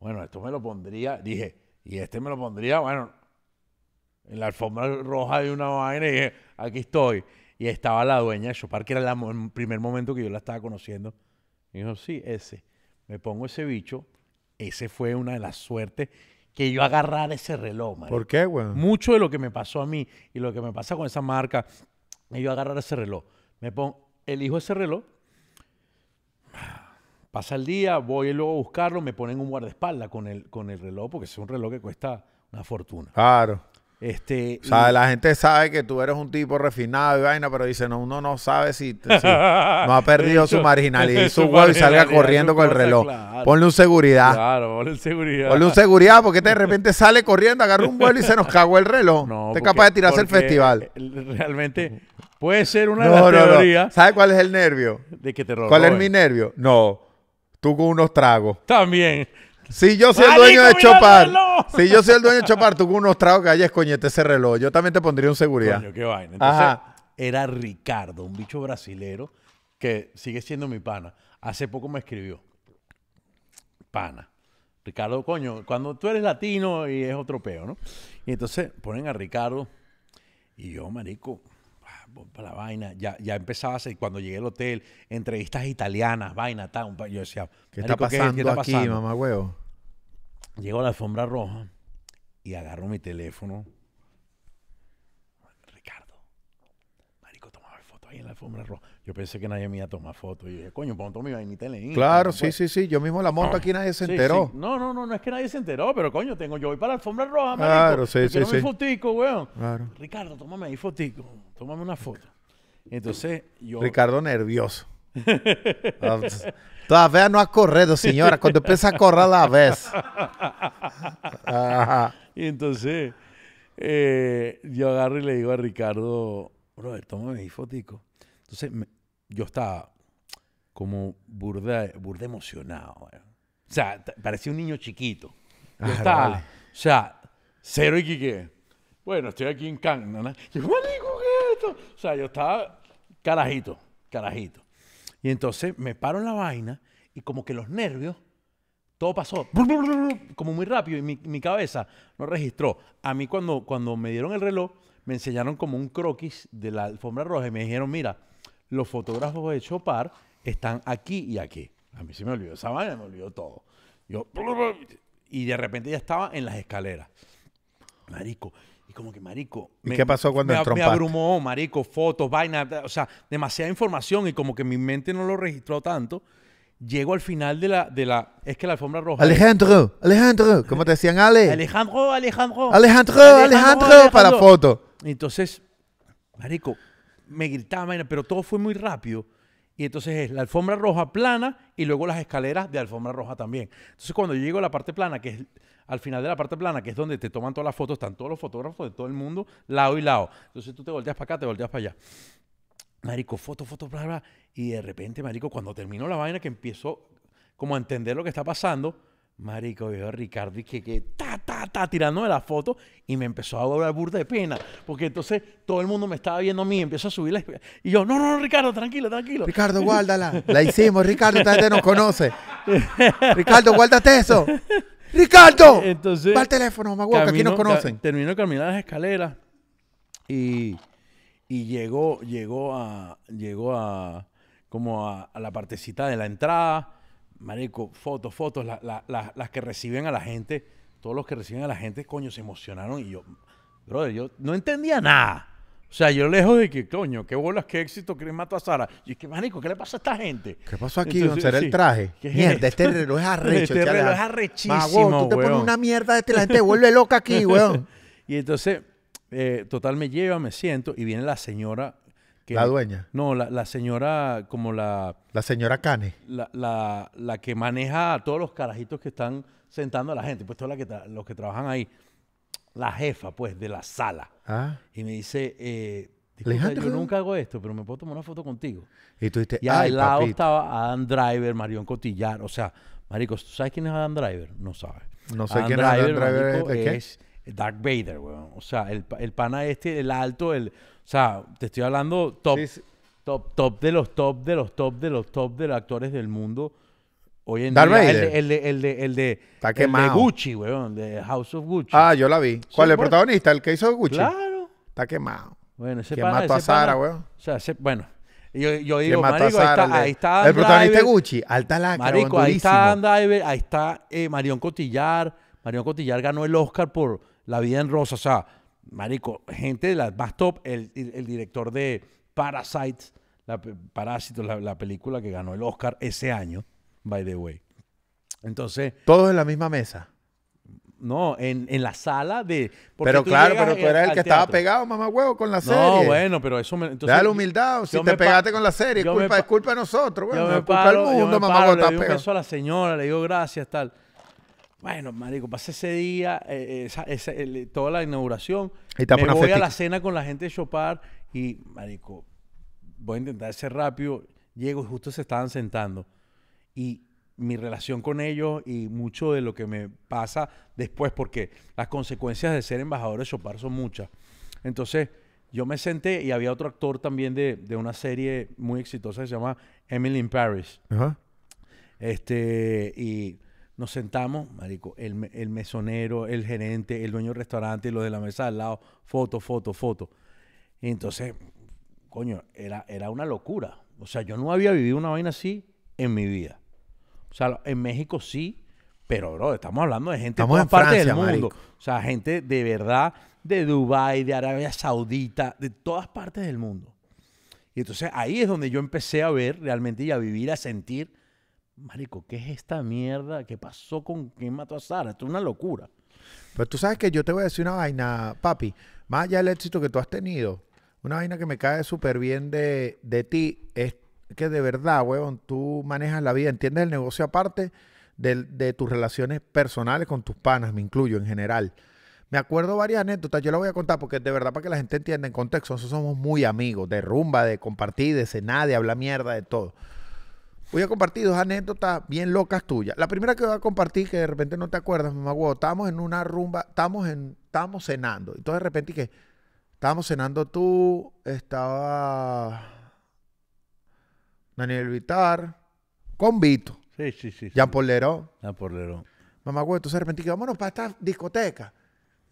Bueno, esto me lo pondría, dije, y este me lo pondría, bueno, en la alfombra roja de una vaina y dije, aquí estoy. Y estaba la dueña de Chopar, que era el primer momento que yo la estaba conociendo. Y dijo, sí, ese. Me pongo ese bicho. Ese fue una de las suertes que yo agarrar ese reloj, man. ¿Por qué, güey? Mucho de lo que me pasó a mí y lo que me pasa con esa marca, yo agarrar ese reloj. Me pongo, elijo ese reloj, pasa el día, voy luego a buscarlo, me ponen un guardaespaldas con el, con el reloj, porque es un reloj que cuesta una fortuna. Claro. Este, o sea, la gente sabe que tú eres un tipo refinado y vaina, pero dice, no, uno no sabe si, no *laughs* ha perdido su marginalidad *laughs* y su huevo y salga corriendo con el reloj. Ponle un seguridad. Claro, ponle un seguridad. Ponle un seguridad porque este de repente sale corriendo, agarra un vuelo y se nos cagó el reloj. No, este es capaz de tirarse el festival. Eh, realmente puede ser una de las teorías. ¿Sabe cuál es el nervio? De que ¿Cuál es mi nervio? No, tú con unos tragos. También. Si yo soy el dueño de Chopar, si yo soy el dueño de Chopar, tú con unos tragos que hayas coñete ese reloj, yo también te pondría un seguridad. Entonces, era Ricardo, un bicho brasilero que sigue siendo mi pana. Hace poco me escribió. Pana. Ricardo, coño, cuando tú eres latino y es otro peo, ¿no? Y entonces ponen a Ricardo y yo, marico, para la vaina. Ya, empezaba a ser cuando llegué al hotel, entrevistas italianas, vaina, tal. Yo decía, ¿qué está pasando ¿qué, qué aquí, mamá huevo? Llego a la alfombra roja y agarro mi teléfono. Ricardo, marico, tomaba foto ahí en la alfombra roja. Yo pensé que nadie me iba a tomar fotos. Y dije, coño, ponto mi vainita en Claro, sí, pues". sí, sí. Yo mismo la monto aquí, nadie se enteró. No, no, no, no es que nadie se enteró, pero coño, tengo yo voy para la alfombra roja, Claro, sí, sí, sí, quiero mi fotico, weón. Claro. Ricardo, tómame ahí fotico. Tómame una foto. Entonces, yo... Ricardo nervioso. *laughs* Ah, pues, todavía no has corrido, señora. Cuando empieza a correr la vez. Y entonces eh, yo agarro y le digo a Ricardo, brother, tómame ahí fotico. Entonces me- yo estaba como burda, burda emocionado. O sea, parecía un niño chiquito. Yo ah, estaba, o sea, cero y quique. bueno, estoy aquí en Cannes, ¿no? O sea, yo estaba carajito, carajito. Y entonces me paro en la vaina y como que los nervios, todo pasó como muy rápido y mi, cabeza no registró. A mí cuando, cuando me dieron el reloj, me enseñaron como un croquis de la alfombra roja y me dijeron, mira, los fotógrafos de Chopar están aquí y aquí. A mí se me olvidó esa vaina, me olvidó todo. y de repente ya estaba en las escaleras. Marico, y como que, marico. ¿Y qué pasó cuando me, me abrumó, marico, fotos, vaina, o sea, demasiada información y como que mi mente no lo registró tanto. Llego al final de la, de la es que la alfombra roja. Alejandro, Alejandro, ¿cómo te decían Ale? Alejandro, Alejandro. Alejandro, Alejandro, Alejandro, para foto. Entonces, marico, me gritaba pero todo fue muy rápido. Y entonces es la alfombra roja plana y luego las escaleras de alfombra roja también. Entonces cuando yo llego a la parte plana, que es al final de la parte plana, que es donde te toman todas las fotos, están todos los fotógrafos de todo el mundo, lado y lado. Entonces tú te volteas para acá, te volteas para allá. Marico, foto, foto, bla, bla. Y de repente, Marico, cuando terminó la vaina, que empiezo como a entender lo que está pasando, Marico, veo a Ricardo y que, que ta, ta, ta, tirándome la foto y me empezó a hablar burda de pena. Porque entonces todo el mundo me estaba viendo a mí, empezó a subir la. Y yo, no, no, no, Ricardo, tranquilo, tranquilo. Ricardo, guárdala. La hicimos, Ricardo, esta gente nos conoce. Ricardo, guárdate eso. ¡Ricardo! Entonces. Va al teléfono, magua, aquí nos conocen. Termino de caminar las escaleras y, y llegó, llegó a. Llegó a. Como a la partecita de la entrada Marico, fotos, fotos, las que reciben a la gente, todos los que reciben a la gente, coño, se emocionaron y yo, brother, yo no entendía nada. O sea, yo lejos de que, coño, qué bolas, qué éxito, que mato a Sara. Y es que, marico, ¿qué le pasa a esta gente? ¿Qué pasó aquí? don? será el traje? mierda, este reloj es *laughs* arrecho. Este reloj es arrechísimo, tú te pones una mierda de este, la gente vuelve loca aquí, *laughs* weón. y entonces, eh, total, me lleva, me siento, y viene la señora ¿La dueña? No, la, señora, como la... La señora Cane. La, que maneja a todos los carajitos que están sentando a la gente, pues todos los que trabajan ahí. La jefa, pues, de la sala. Ah. Y me dice, eh, yo nunca hago esto, pero me puedo tomar una foto contigo. Y tú al lado estaba Adam Driver, Marion Cotillar. O sea, marico, ¿tú sabes quién es Adam Driver? No sabes. No sé quién es Adam Driver. es Dark Vader, weón. O sea, el, el pana este, el alto, el, o sea, te estoy hablando top, top, top de los top de los top de los top de los actores del mundo. Hoy en día, El, de, el, el, de, el, de, de Gucci, weón, de House of Gucci. Ah, yo la vi. ¿Cuál? es ¿El protagonista? ¿El que hizo Gucci? Claro. Está quemado. Bueno, ese ¿Quién pana, mató a Sara, weón? O sea, ese, bueno, yo, yo digo, marico, ahí, está, ahí El protagonista protagonista Gucci, alta lacra, Marico, ahí está Andiver, ahí está eh, Marion Cotillar. Marion Cotillar ganó el Oscar por La vida en rosa, o sea marico, gente de las más top, el, el director de Parasites, la, Parásitos, la, película que ganó el Oscar ese año, by the way. Entonces. Todos en la misma mesa. No, en, en la sala de. Pero claro, pero tú eras el que estaba pegado, mamá huevo, con la serie. No, bueno, pero eso me. Entonces, Dale humildad. Si te pegaste con la serie, culpa, es culpa de nosotros. Bueno, es culpa del mundo, mamá huevo. Le di un beso a la señora, le digo gracias, tal. Bueno, marico, pasé ese día, eh, esa, toda la inauguración. Y me voy a la cena con la gente de Chopar y, marico, voy a intentar ser rápido. Llego y justo se estaban sentando. Y mi relación con ellos y mucho de lo que me pasa después, porque las consecuencias de ser embajador de Chopar son muchas. Entonces, yo me senté y había otro actor también de, de una serie muy exitosa que se llama Emily in Paris. Ajá. Este, y nos sentamos, marico, el, mesonero, el gerente, el dueño del restaurante, los de la mesa al lado, foto, foto, foto. entonces, coño, era, era una locura. O sea, yo no había vivido una vaina así en mi vida. O sea, en México sí, pero bro, estamos hablando de gente de todas partes del mundo. O sea, gente de verdad de Dubái, de Arabia Saudita, de todas partes del mundo. Y entonces ahí es donde yo empecé a ver realmente y a vivir, a sentir marico, ¿qué es esta mierda? ¿Qué pasó con quién mató a Sara? Esto es una locura. Pero pues tú sabes que yo te voy a decir una vaina, papi, más allá del éxito que tú has tenido, una vaina que me cae súper bien de, ti es que de verdad, huevón, tú manejas la vida, entiendes el negocio aparte de, de, tus relaciones personales con tus panas, me incluyo en general. Me acuerdo varias anécdotas, yo las voy a contar porque de verdad para que la gente entienda en contexto, nosotros somos muy amigos de rumba, de compartir, de cenar, de hablar mierda, de todo. Voy a compartir dos anécdotas bien locas tuyas. La primera que voy a compartir, que de repente no te acuerdas, mamá, huevo, estábamos en una rumba, estamos en, estábamos cenando. Entonces, de repente que estábamos cenando tú, estaba Daniel Vitar, con Vito. Sí, sí, sí. Jean sí. Porlerón. Jean Porlerón. Mamá, güey, entonces de repente que vámonos para esta discoteca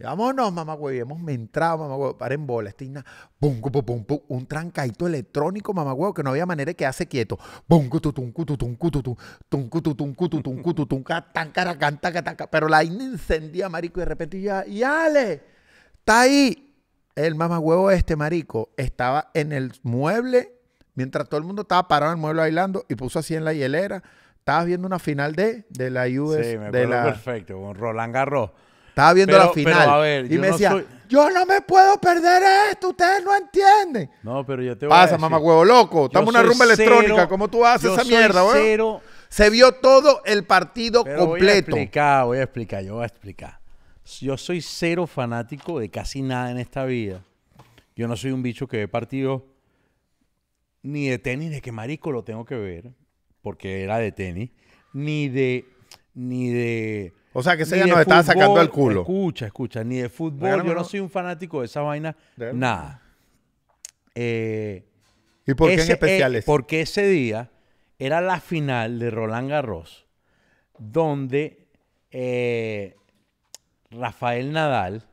vámonos, mamá güey. Hemos entrado, mamá Paren bola. Este pum, pum, pum, Un trancaito electrónico, mamá que no había manera de quedarse quieto. Pero la incendía, marico, y de repente ya, y Ale, está ahí. El mamagüey este, marico, estaba en el mueble mientras todo el mundo estaba parado en el mueble bailando y puso así en la hielera. Estabas viendo una final de, la US. Sí, me de la... perfecto, con Roland Garros. Estaba viendo la final. y me decía, yo no me puedo perder esto, ustedes no entienden. No, pero yo te voy a Pasa, mamá huevo loco. Estamos en una rumba electrónica. ¿Cómo tú haces esa mierda, güey? Se vio todo el partido completo. Voy a explicar, voy a explicar, yo voy a explicar. Yo soy cero fanático de casi nada en esta vida. Yo no soy un bicho que ve partido ni de tenis, de que marico lo tengo que ver, porque era de tenis, ni de, ni de o sea, que ese ya nos estaba sacando el culo. Escucha, escucha, ni de fútbol. yo no soy un fanático de esa vaina. Nada. Eh, ¿Y por qué en eh, especial Porque ese día era la final de Roland Garros, donde eh, Rafael Nadal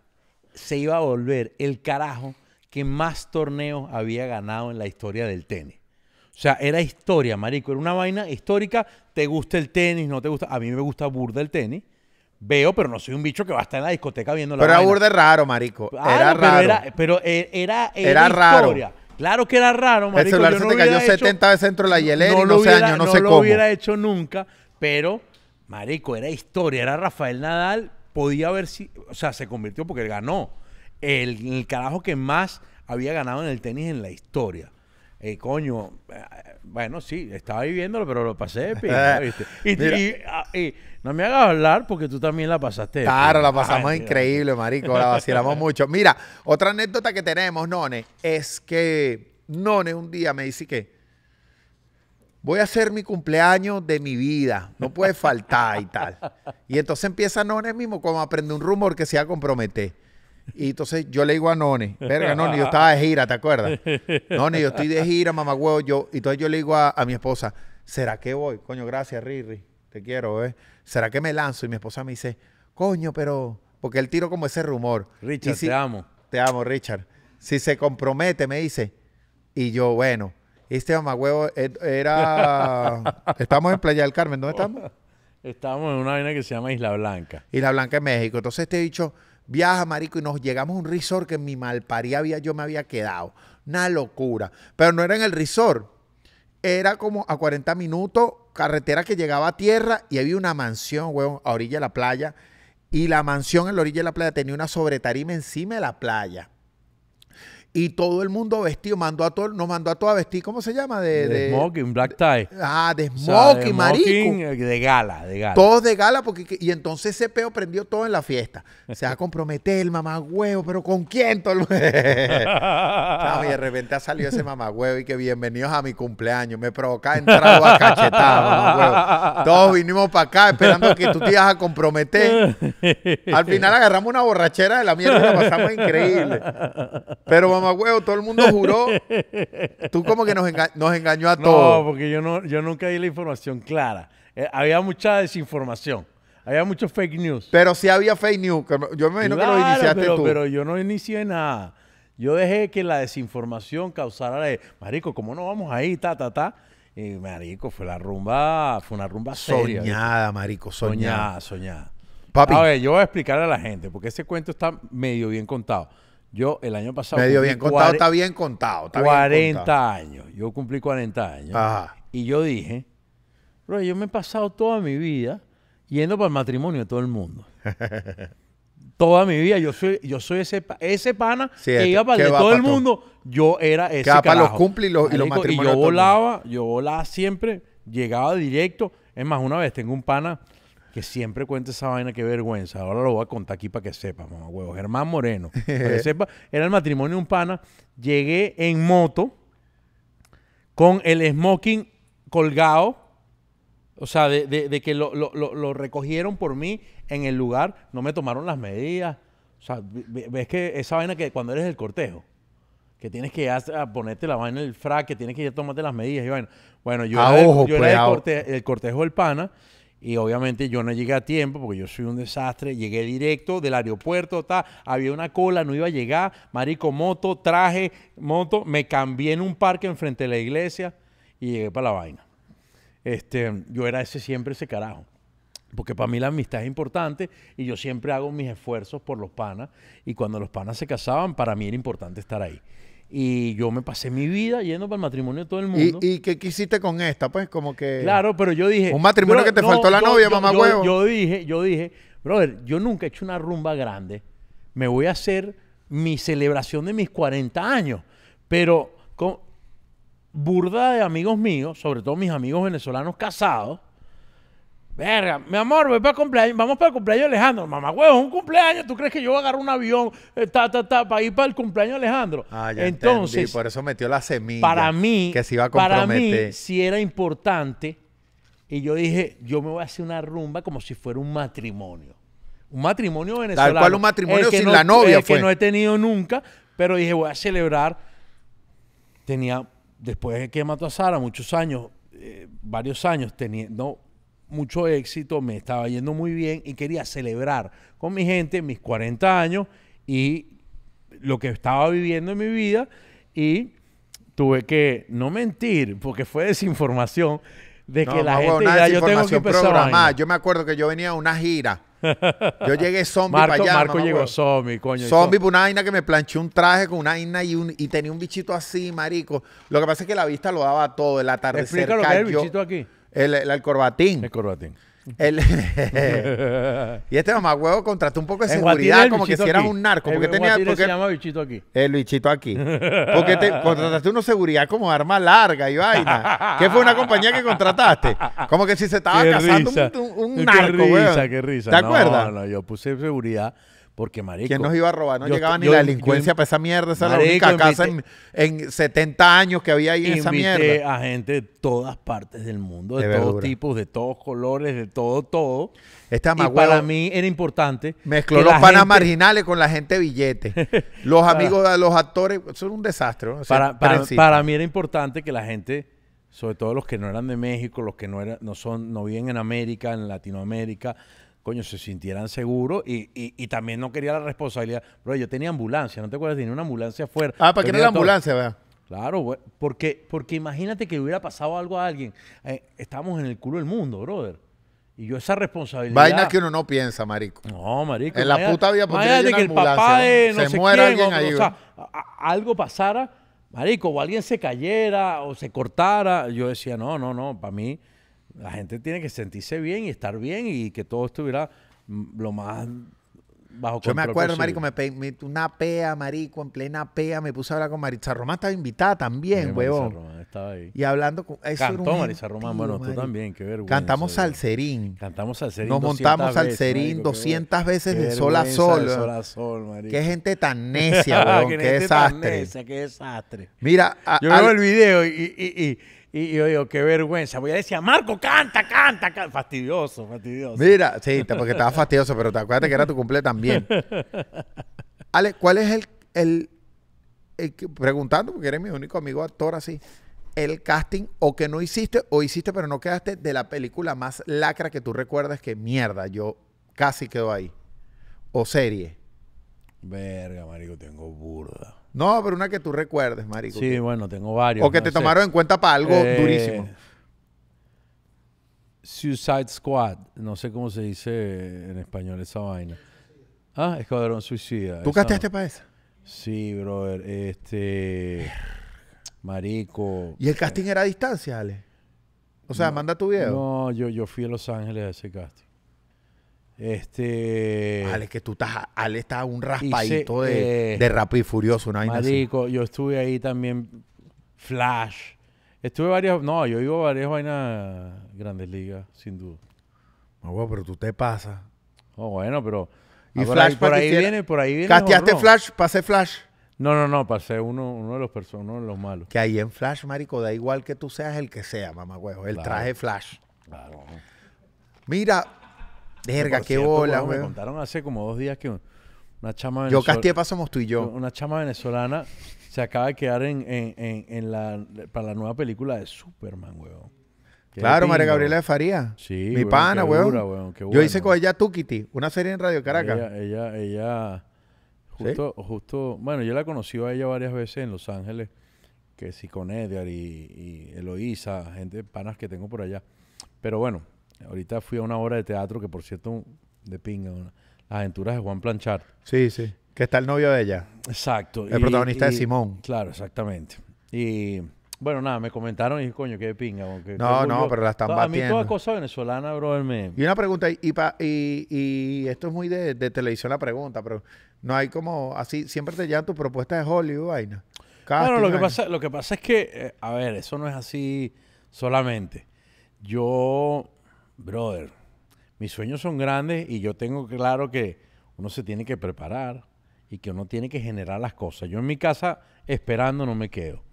se iba a volver el carajo que más torneos había ganado en la historia del tenis. O sea, era historia, marico. Era una vaina histórica. Te gusta el tenis, no te gusta. A mí me gusta burda el tenis. Veo, pero no soy un bicho que va a estar en la discoteca viendo la Pero era burde raro, marico. era raro. Era, pero e, era, era, raro. Claro que era raro, marico. El celular se te cayó 70 veces dentro de la hielera no y no sé no, cómo. No lo hubiera hecho nunca, pero, marico, era historia. Era Rafael Nadal, podía haber si... O sea, se convirtió porque él ganó. El, el carajo que más había ganado en el tenis en la historia eh, coño, eh, bueno, sí, estaba viviéndolo, pero lo pasé, *laughs* ¿viste? Ah, y, no me hagas hablar porque tú también la pasaste. Claro, la pasamos increíble, marico, la vacilamos *laughs* mucho. Mira, otra anécdota que tenemos, None, es que None un día me dice que voy a hacer mi cumpleaños de mi vida, no puede faltar y tal. Y entonces empieza None mismo como aprende un rumor que se va a comprometer. Y entonces yo le digo a Noni, verga, Noni, yo estaba de gira, ¿te acuerdas? Noni, yo estoy de gira, mamá y entonces yo le digo a, mi esposa, ¿será que voy? Coño, gracias, Riri, te quiero, ¿eh? ¿Será que me lanzo? Y mi esposa me dice, coño, pero. Porque él tiro como ese rumor. Richard, te amo. Te amo, Richard. Si se compromete, me dice. Y yo, bueno, este huevo eh, era. *laughs* estamos en Playa del Carmen, ¿dónde estamos? Estamos en una vaina que se llama Isla Blanca. Isla Blanca en México. Entonces te este he dicho viaja, marico, y nos llegamos a un resort que en mi malparía había, yo me había quedado. Una locura. Pero no era en el resort. Era como a 40 minutos, carretera que llegaba a tierra y había una mansión, weón, a orilla de la playa. Y la mansión en la orilla de la playa tenía una sobretarima encima de la playa y todo el mundo vestido, mandó a todo, nos mandó a todos a vestir, ¿cómo se llama? De, smoking, black tie. Ah, de smoking, de marico. de gala, de gala. Todos de gala, porque y entonces ese peo prendió todo en la fiesta. Se va a *laughs* comprometer el mamá pero ¿con quién? Todo *laughs* el... y de repente ha salido ese mamá y que bienvenidos a mi cumpleaños. Me provoca entrar a cachetada, Todos vinimos para acá esperando que tú te ibas a comprometer. Al final agarramos una borrachera de la mierda y pasamos increíble. Pero huevo, todo el mundo juró. *laughs* Tú como que nos, engañó a todos. No, porque yo, no, yo nunca di la información clara. Eh, había mucha desinformación. Había mucho fake news. Pero si había fake news. Yo me imagino que lo iniciaste pero, Pero yo no inicié nada. Yo dejé que la desinformación causara de, marico, ¿cómo no vamos ahí? Ta, ta, ta. Y marico, fue la rumba, fue una rumba Soñada, marico, soñada. Soñada, soñada. Papi. A ver, yo voy a explicarle a la gente, porque ese cuento está medio bien contado. Yo el año pasado... Medio bien contado, está bien contado. 40 años. Yo cumplí 40 años. Y yo dije, bro, yo me he pasado toda mi vida yendo para el matrimonio de todo el mundo. *laughs* toda mi vida. Yo soy, yo soy ese, ese pana que este, iba para el de todo el mundo. Yo era ese que para los y los, yo volaba, yo volaba siempre, llegaba directo. Es más, una vez tengo un pana que siempre cuenta esa vaina, qué vergüenza. Ahora lo voy a contar aquí para que sepas, mamá huevo. Germán Moreno, *laughs* para que sepa, era el matrimonio de un pana. Llegué en moto con el smoking colgado, o sea, de, que lo, recogieron por mí en el lugar, no me tomaron las medidas. O sea, ves que esa vaina que cuando eres el cortejo, que tienes que ponerte la vaina en el frac, que tienes que ir a tomarte las medidas y Bueno, yo ah, era, pues, ah, el cortejo del pana y obviamente yo no llegué a tiempo porque yo soy un desastre. Llegué directo del aeropuerto, había una cola, no iba a llegar. Marico, moto, traje, moto. Me cambié en un parque enfrente de la iglesia y llegué para la vaina. Este, yo era ese siempre ese carajo. Porque para mí la amistad es importante y yo siempre hago mis esfuerzos por los panas. Y cuando los panas se casaban, para mí era importante estar ahí. Y yo me pasé mi vida yendo para el matrimonio de todo el mundo. ¿Y, qué quisiste con esta? Pues como que... Claro, pero yo dije... Un matrimonio que te faltó la novia, mamá huevo. Yo dije, yo dije, brother, yo nunca he hecho una rumba grande. Me voy a hacer mi celebración de mis 40 años. Pero con burda de amigos míos, sobre todo mis amigos venezolanos casados, Verga, mi amor, voy para vamos para el cumpleaños de Alejandro. Mamá, huevo, es un cumpleaños. ¿Tú crees que yo voy a agarrar un avión eh, ta, ta, ta, para ir para el cumpleaños de Alejandro? Ah, ya Entonces, por eso metió la semilla. Para mí, que se iba a comprometer. para mí, si era importante. Y yo dije, yo me voy a hacer una rumba como si fuera un matrimonio. Un matrimonio venezolano. Tal cual un matrimonio sin la novia el fue. que no he tenido nunca, pero dije, voy a celebrar. Tenía, después de que mató a Sara, muchos años, eh, varios años, tenía, mucho éxito, me estaba yendo muy bien y quería celebrar con mi gente mis 40 años y lo que estaba viviendo en mi vida y tuve que no mentir porque fue desinformación de que la gente yo tengo que empezar Yo me acuerdo que yo venía a una gira. Yo llegué zombie para allá. Marco llegó zombie, coño. Zombie, una vaina que me planché un traje con una vaina y, y, tenía un bichito así, marico. Lo que pasa es que la vista lo daba todo, el atardecer Explica lo el bichito aquí. El, el, corbatín. El corbatín. *laughs* *laughs* y este mamá huevo contrató un poco de seguridad, como que si un narco. Porque tenía, porque, se llama bichito aquí. El bichito aquí. *laughs* Porque te, contrataste una seguridad como arma larga y vaina. que fue una compañía que contrataste? Como que si se estaba casando un, narco qué risa, qué risa. ¿Te no, No, yo puse seguridad porque, marico. ¿Quién nos iba a robar? No llegaba ni la delincuencia para esa mierda. Esa la única casa en, 70 años que había ahí en esa mierda. a gente de todas partes del mundo, de, todos tipos, de todos colores, de todo, todo. Esta y para mí era importante. Mezcló los panas marginales con la gente billete. Los *laughs* amigos de los actores. Eso era un desastre. para, para, mí era importante que la gente sobre todo los que no eran de México, los que no, eran, no, son, no viven en América, en Latinoamérica, coño, se sintieran seguros y, también no quería la responsabilidad. Pero yo tenía ambulancia, ¿no te acuerdas? Tenía una ambulancia afuera. Ah, ¿para que era la ambulancia, verdad? Claro, porque, porque imagínate que hubiera pasado algo a alguien. Eh, estamos en el culo del mundo, brother. Y yo esa responsabilidad. Vaina que uno no piensa, marico. No, marico. En la puta vida porque una que el papá se muera O sea, algo pasara, marico, o alguien se cayera o se cortara. Yo decía, no, no, no, para mí la gente tiene que sentirse bien y estar bien y que todo estuviera mm, lo más bajo Yo me acuerdo, marico, me, una pea, marico, en plena pea, me puse a hablar con Marisa Román, estaba invitada también, sí, huevón. Román estaba ahí. Y hablando con... Cantó Maritza Román, bueno, tú también, qué vergüenza. Cantamos salserín. Cantamos salserín Nos montamos salserín 200 veces de sol a sol. De Qué gente tan *laughs* necia, huevón, qué, qué desastre. qué desastre. Mira... Yo veo el video y y, yo digo, qué vergüenza. Voy a decir a Marco, canta, canta, canta. Fastidioso, fastidioso. Mira, sí, porque estaba fastidioso, pero te acuérdate que era tu cumple también. *laughs* Ale, ¿cuál es el, el, el, Preguntando, porque eres mi único amigo actor así. El casting o que no hiciste o hiciste pero no quedaste de la película más lacra que tú recuerdas que mierda, yo casi quedo ahí. O serie. Verga, marico, tengo burda. No, pero una que tú recuerdes, marico. Sí, bueno, tengo varios. O que te tomaron en cuenta para algo eh, durísimo. Suicide Squad. No sé cómo se dice en español esa vaina. Ah, Escuadrón Suicida. ¿Tú casteaste para esa? Sí, brother. Este. Marico. ¿Y el casting era a distancia, Ale? O sea, manda tu video. No, yo, yo fui a Los Ángeles a ese casting. Este. Ale, que tú estás. Ale está un raspadito de, eh, de y furioso, una yo estuve ahí también. Flash. Estuve varias. No, yo vivo varias vainas grandes ligas, sin duda. pero tú te pasas. Oh, bueno, pero. Y ah, Flash por ahí, viene, por ahí viene. ¿Casteaste Flash? ¿Pasé Flash? No, no, no, pasé uno, uno de los personas, los malos. Que ahí en Flash, marico, da igual que tú seas el que sea, mamá El traje Flash. Claro. Mira, Verga, qué Me contaron hace como dos días que una chama venezolana. Yo Castiepa somos tú y yo. Una chama venezolana se acaba de quedar en, en, en, la, para la nueva película de Superman, güey. Claro, María Gabriela de Faría. Sí, Mi pana, güey. Yo hice con ella Tukiti, una serie en Radio Caracas. Ella, ella, justo, justo, bueno, yo la conocí a ella varias veces en Los Ángeles, que sí con Edgar y, y Eloísa, gente panas que tengo por allá. Pero bueno, Ahorita fui a una obra de teatro que, por cierto, de pinga, Las aventuras de Juan Planchard. Sí, sí. Que está el novio de ella. Exacto. El protagonista de Simón. Claro, exactamente. Y bueno, nada, me comentaron y coño, qué pinga. no, no, pero la están batiendo. A mí toda cosa venezolana, brother, Y una pregunta, y, y, esto es muy de, televisión la pregunta, pero no hay como, así, siempre te llegan tus propuestas de Hollywood, vaina. claro bueno, lo que, pasa, lo que pasa es que, eh, a ver, eso no es así solamente. Yo brother, mis sueños son grandes y yo tengo claro que uno se tiene que preparar y que uno tiene que generar las cosas. Yo en mi casa esperando no me quedo.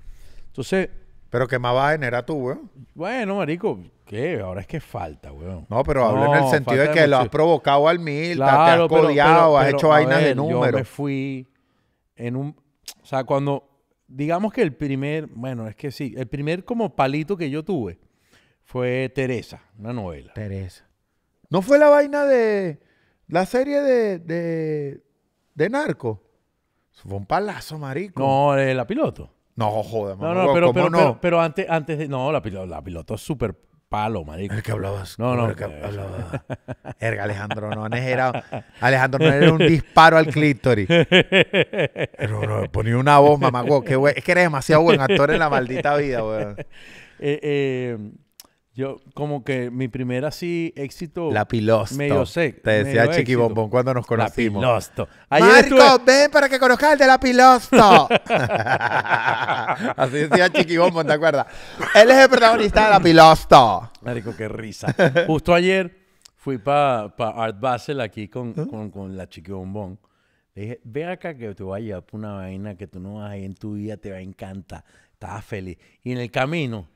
Entonces... Pero que más vas a generar tú, weón. Bueno, marico, ¿qué? Ahora es que falta, weón. No, pero hablo en el sentido de que lo has provocado al mil, te has codiado, has hecho vainas de números. Yo me fui en un... O sea, cuando... Digamos que el primer... Bueno, es que sí. El primer como palito que yo tuve fue Teresa, una novela. Teresa. ¿No fue la vaina de la serie de, de, de Narco? Fue un palazo, marico. No, eh, la piloto. No, joder, No, no, pero, no? pero, antes, antes de. No, la piloto, la piloto es súper palo, marico. El que hablabas. No, no. El que eh, hablaba. *laughs* Erga, Alejandro Nones era. Alejandro Nones era un disparo al clítoris. Pero ponía una voz, mamá. Es que eres demasiado buen actor en la maldita vida, weón. *laughs* Eh, eh, yo, como que mi primer así éxito. La pilosto. Medio sec. Te decía Chiqui Bombón cuando nos conocimos. La pilosto. Marco, ven para que conozcas al de la pilosto. *laughs* así decía Chiqui Bombón, ¿te acuerdas? Él es el protagonista de la pilosto. Marico, qué risa. Justo ayer fui para pa Art Basel aquí con, ¿Eh? con, con la Chiqui Bombón. Le dije, ve acá que te voy a llevar una vaina que tú no vas a en tu vida, te va a encantar. Estaba feliz. Y en el camino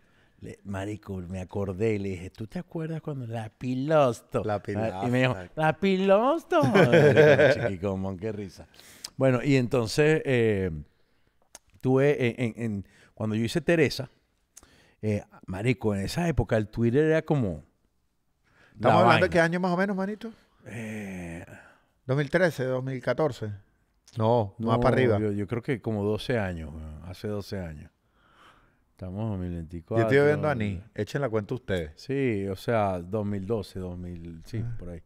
marico, me acordé y le dije, ¿tú te acuerdas cuando la pilosto? La pilosto. Ah, y me dijo, la pilosto. *laughs* qué risa. Bueno, y entonces eh, tuve, en, cuando yo hice Teresa, eh, marico, en esa época el Twitter era como... ¿Estamos hablando qué año más o menos, manito? 2013, 2014. No, no, más para arriba. yo creo que como 12 años, hace 12 años. Estamos en 2024. Yo estoy viendo a Ni. Echen la cuenta ustedes. Sí, o sea, 2012, 2000, sí, ah. por ahí.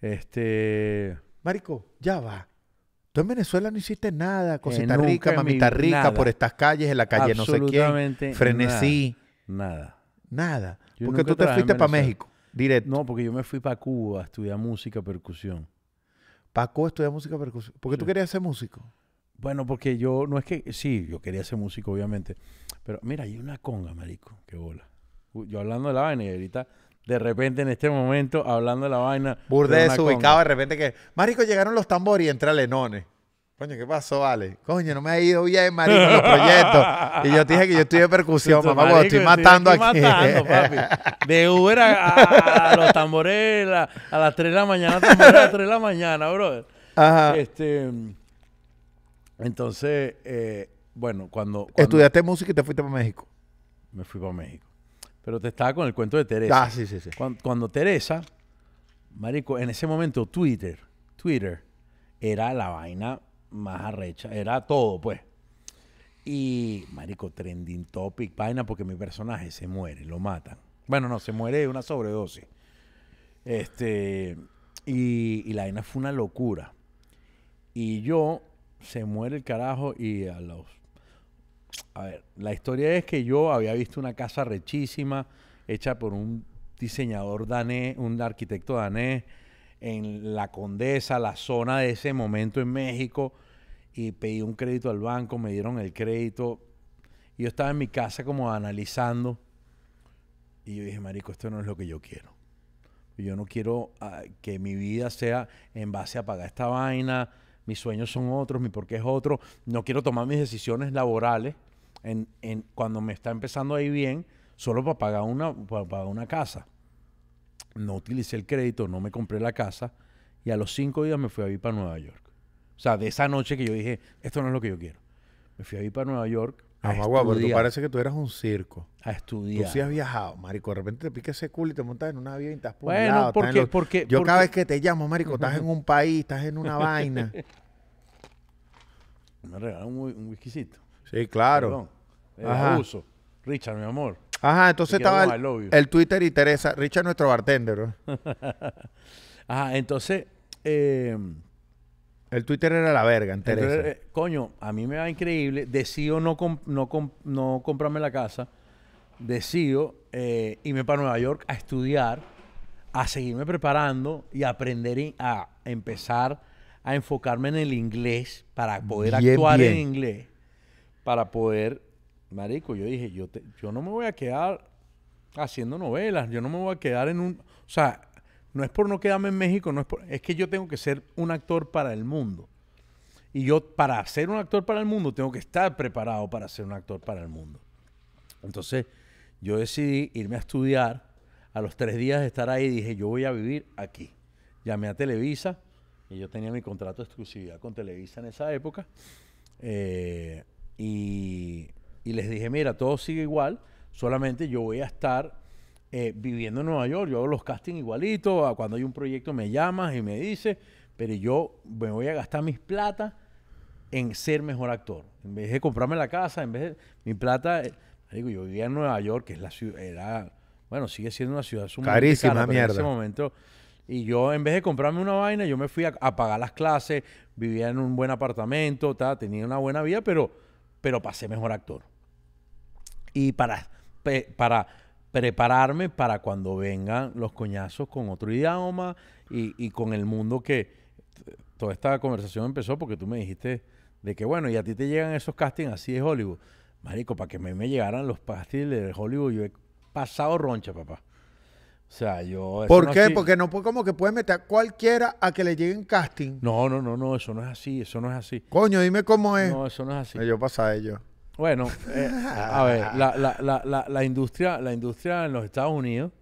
Este. Marico, ya va. Tú en Venezuela no hiciste nada, eh, cosita eh, rica, mamita rica, por estas calles, en la calle no sé quién, frenesí. Nada. Nada. nada. Porque tú te fuiste para México, directo. No, porque yo me fui para Cuba a estudiar música, percusión. ¿Para Cuba estudiar música, percusión? Porque qué tú querías ser músico. Bueno, porque yo no es que. Sí, yo quería ser músico, obviamente. Pero mira, hay una conga, marico. que bola. Yo hablando de la vaina y ahorita de repente en este momento hablando de la vaina. Burde desubicado de repente que, Marico, llegaron los tambores y entra Lenone. Coño, ¿qué pasó, Vale? Coño, no me ha ido bien, marico, los proyectos. Y yo te dije que yo estoy de percusión, papá, mamá, estoy matando aquí. Matando, papi. De Uber a, los tambores a, las 3 de la mañana, a las 3 de la mañana, brother. Ajá. Este, entonces, eh, bueno, cuando, Estudiaste música y te fuiste para México. Me fui para México. Pero te estaba con el cuento de Teresa. Ah, sí, sí, sí. Cuando, Teresa, Marico, en ese momento Twitter, Twitter era la vaina más arrecha, era todo, pues. Y, Marico, trending topic, vaina, porque mi personaje se muere, lo matan. Bueno, no, se muere de una sobredosis. Este, y la vaina fue una locura. Y yo se muere el carajo y a los... A ver, la historia es que yo había visto una casa rechísima hecha por un diseñador danés, un arquitecto danés, en la Condesa, la zona de ese momento en México, y pedí un crédito al banco, me dieron el crédito, y yo estaba en mi casa como analizando, y yo dije, Marico, esto no es lo que yo quiero. Yo no quiero ah, que mi vida sea en base a pagar esta vaina, mis sueños son otros, mi porqué es otro, no quiero tomar mis decisiones laborales en, en cuando me está empezando ahí bien, solo para pagar una, para pagar una casa. No utilicé el crédito, no me compré la casa y a los cinco días me fui a vivir para Nueva York. O sea, de esa noche que yo dije, esto no es lo que yo quiero. Me fui a vivir para Nueva York Amagua, pero tú parece que tú eras un circo. A estudiar. Tú sí has viajado, marico. De repente te pica ese culo y te montas en una avión y estás por Bueno, porque, Yo cada vez que te llamo, marico, estás en un país, estás en una vaina. *laughs* Me regalaron un, whiskycito. Sí, claro. Perdón. Eh, Uso. Richard, mi amor. Ajá, entonces estaba el, Twitter y Teresa. Richard, nuestro bartender. *laughs* Ajá, entonces... Eh, el Twitter era la verga, entonces, eh, Coño, a mí me va increíble. Decido no, no, comprarme la casa. Decido eh, irme para Nueva York a estudiar, a seguirme preparando y a aprender a empezar a enfocarme en el inglés para poder actuar en inglés. Para poder. Marico, yo dije, yo, yo no me voy a quedar haciendo novelas. Yo no me voy a quedar en un. O sea, no es por no quedarme en México, no es, que yo tengo que ser un actor para el mundo. Y yo para ser un actor para el mundo tengo que estar preparado para ser un actor para el mundo. Entonces yo decidí irme a estudiar. A los tres días de estar ahí dije, yo voy a vivir aquí. Llamé a Televisa y yo tenía mi contrato de exclusividad con Televisa en esa época. Eh, y, y les dije, mira, todo sigue igual, solamente yo voy a estar eh, viviendo en Nueva York, yo hago los castings igualito, cuando hay un proyecto me llamas y me dices, pero yo me voy a gastar mis plata en ser mejor actor. En vez de comprarme la casa, en vez de mi plata, digo, eh, yo vivía en Nueva York, que es la ciudad, bueno, sigue siendo una ciudad carísima En ese momento y yo en vez de comprarme una vaina, yo me fui a, pagar las clases, vivía en un buen apartamento, tenía una buena vida, pero pero pasé mejor actor. Y para para prepararme para cuando vengan los coñazos con otro idioma y, con el mundo que toda esta conversación empezó porque tú me dijiste de que bueno, y a ti te llegan esos castings así es Hollywood. Marico, para que me, me llegaran los castings de Hollywood, yo he pasado roncha, papá. O sea, yo... ¿Por qué? Porque no pues como que puedes meter a cualquiera a que le lleguen casting. No, no, no, no, eso no es así, eso no es así. Coño, dime cómo es. No, eso no es así. yo pasé ello. Bueno, eh, a ver, la, industria, la industria en los Estados Unidos,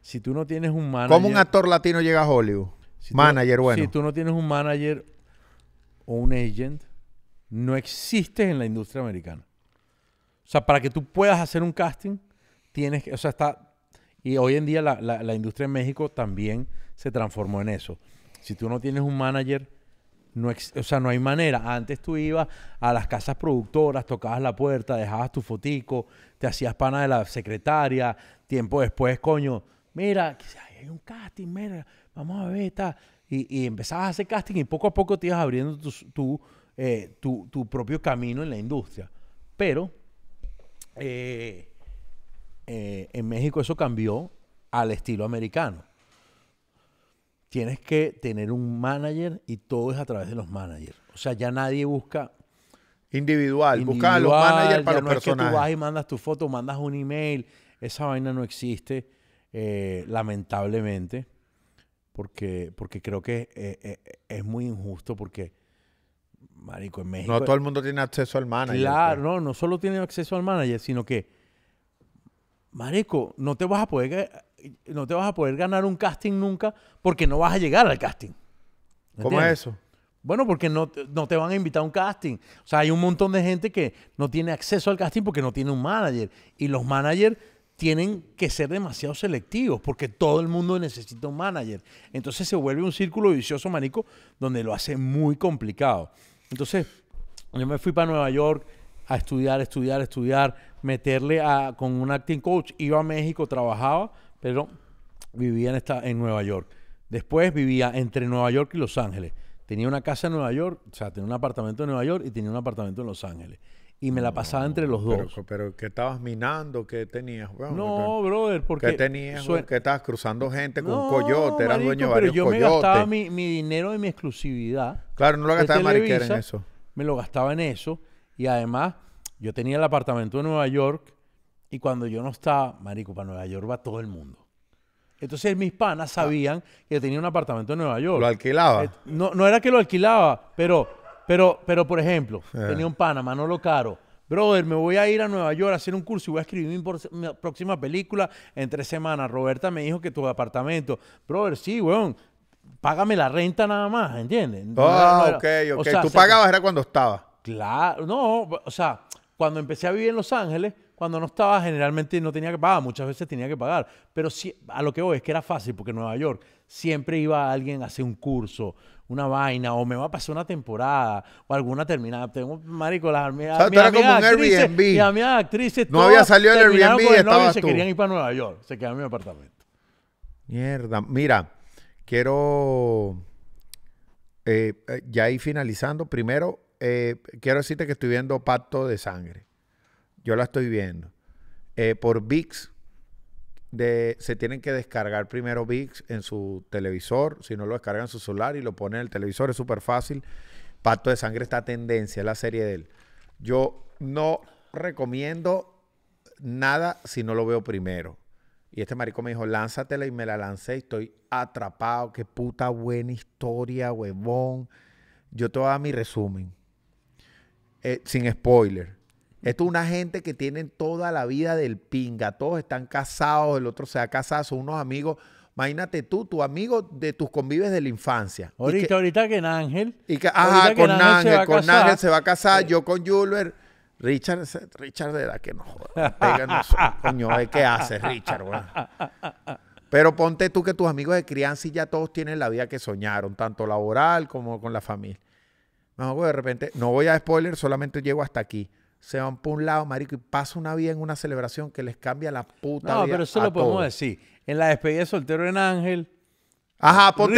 si tú no tienes un manager... ¿Cómo un actor latino llega a Hollywood? manager, bueno. Si tú no tienes un manager o un agent, no existes en la industria americana. O sea, para que tú puedas hacer un casting, tienes que... O sea, está... Y hoy en día la, la industria en México también se transformó en eso. Si tú no tienes un manager o sea, no hay manera. Antes tú ibas a las casas productoras, tocabas la puerta, dejabas tu fotico, te hacías pana de la secretaria. Tiempo después, coño, mira, hay un casting, mira, vamos a ver, Y, empezabas a hacer casting y poco a poco te ibas abriendo eh, tu, tu, propio camino en la industria. Pero eh, eh, en México eso cambió al estilo americano tienes que tener un manager y todo es a través de los managers. O sea, ya nadie busca. Individual, busca a los managers para ya los no Es que tú vas y mandas tu foto, mandas un email. Esa vaina no existe, eh, lamentablemente, porque, porque creo que eh, eh, es muy injusto porque. Marico, en México. No todo el mundo tiene acceso al manager. Claro, pues. no, no solo tiene acceso al manager, sino que. Marico, no te vas a poder no te vas a poder ganar un casting nunca porque no vas a llegar al casting. ¿Cómo es eso? Bueno, porque no, no, te van a invitar a un casting. O sea, hay un montón de gente que no tiene acceso al casting porque no tiene un manager. Y los managers tienen que ser demasiado selectivos porque todo el mundo necesita un manager. Entonces se vuelve un círculo vicioso, manico, donde lo hace muy complicado. Entonces, yo me fui para Nueva York a estudiar, estudiar, estudiar, meterle a, con un acting coach. Iba a México, trabajaba pero vivía en, esta, en Nueva York. Después vivía entre Nueva York y Los Ángeles. Tenía una casa en Nueva York, o sea, tenía un apartamento en Nueva York y tenía un apartamento en Los Ángeles. Y me la pasaba entre los dos. Pero, que estabas minando, ¿qué tenías? no, brother, porque... ¿Qué tenías? estabas cruzando gente con un coyote? Eras dueño de varios pero yo me gastaba mi, dinero y mi exclusividad. Claro, no lo gastaba en mariquera en eso. Me lo gastaba en eso. Y además, yo tenía el apartamento en Nueva York y cuando yo no estaba, marico, para Nueva York va todo el mundo. Entonces mis panas ah. sabían que tenía un apartamento en Nueva York. Lo alquilaba. Eh, no, no era que lo alquilaba, pero, pero, pero por ejemplo, eh. tenía un pana, Manolo Caro. Brother, me voy a ir a Nueva York a hacer un curso y voy a escribir mi, próxima película en tres semanas. Roberta me dijo que tu apartamento. Brother, sí, weón. Págame la renta nada más, ¿entiendes? Ah, ok, ok. Tú pagabas era cuando estaba. Claro, no, o sea, cuando empecé a vivir en Los Ángeles, cuando no estaba generalmente no tenía que pagar, muchas veces tenía que pagar, pero si, a lo que voy es que era fácil porque en Nueva York siempre iba alguien a hacer un curso, una vaina, o me va a pasar una temporada, o alguna terminada. Tengo, marico, las era como un a no había salido el Airbnb y se querían ir para Nueva York, se quedaron en mi apartamento. Mierda, mira, quiero... Eh, eh ya ahí finalizando, primero eh, quiero decirte que estoy viendo Pacto de Sangre. Yo la estoy viendo. Eh, por VIX, se tienen que descargar primero VIX en su televisor, si no lo descargan en su celular y lo ponen en el televisor, es súper fácil. Pacto de Sangre está tendencia, es la serie de él. Yo no recomiendo nada si no lo veo primero. Y este marico me dijo, lánzatela y me la lancé y estoy atrapado. Qué puta buena historia, huevón. Yo te voy a dar mi resumen. Eh, sin spoiler. Esto es una gente que tienen toda la vida del pinga. Todos están casados, el otro se ha casado, son unos amigos. Imagínate tú, tu amigo de tus convives de la infancia. Ahorita, ahorita que Ángel. Y que, con Ángel, con se va a casar, eh. yo con Julber. Richard, Richard de que no joda. Péganos, coño, ¿qué haces, Richard? Pero ponte tú que tus amigos de crianza y ya todos tienen la vida que soñaron, tanto laboral como con la familia. No, de repente, no voy a spoiler, solamente llego hasta aquí se van por un lado, marico, y pasa una vida en una celebración que les cambia la puta vida no, pero eso lo podemos decir. En la despedida de soltero en Ángel. Ajá, pon, pon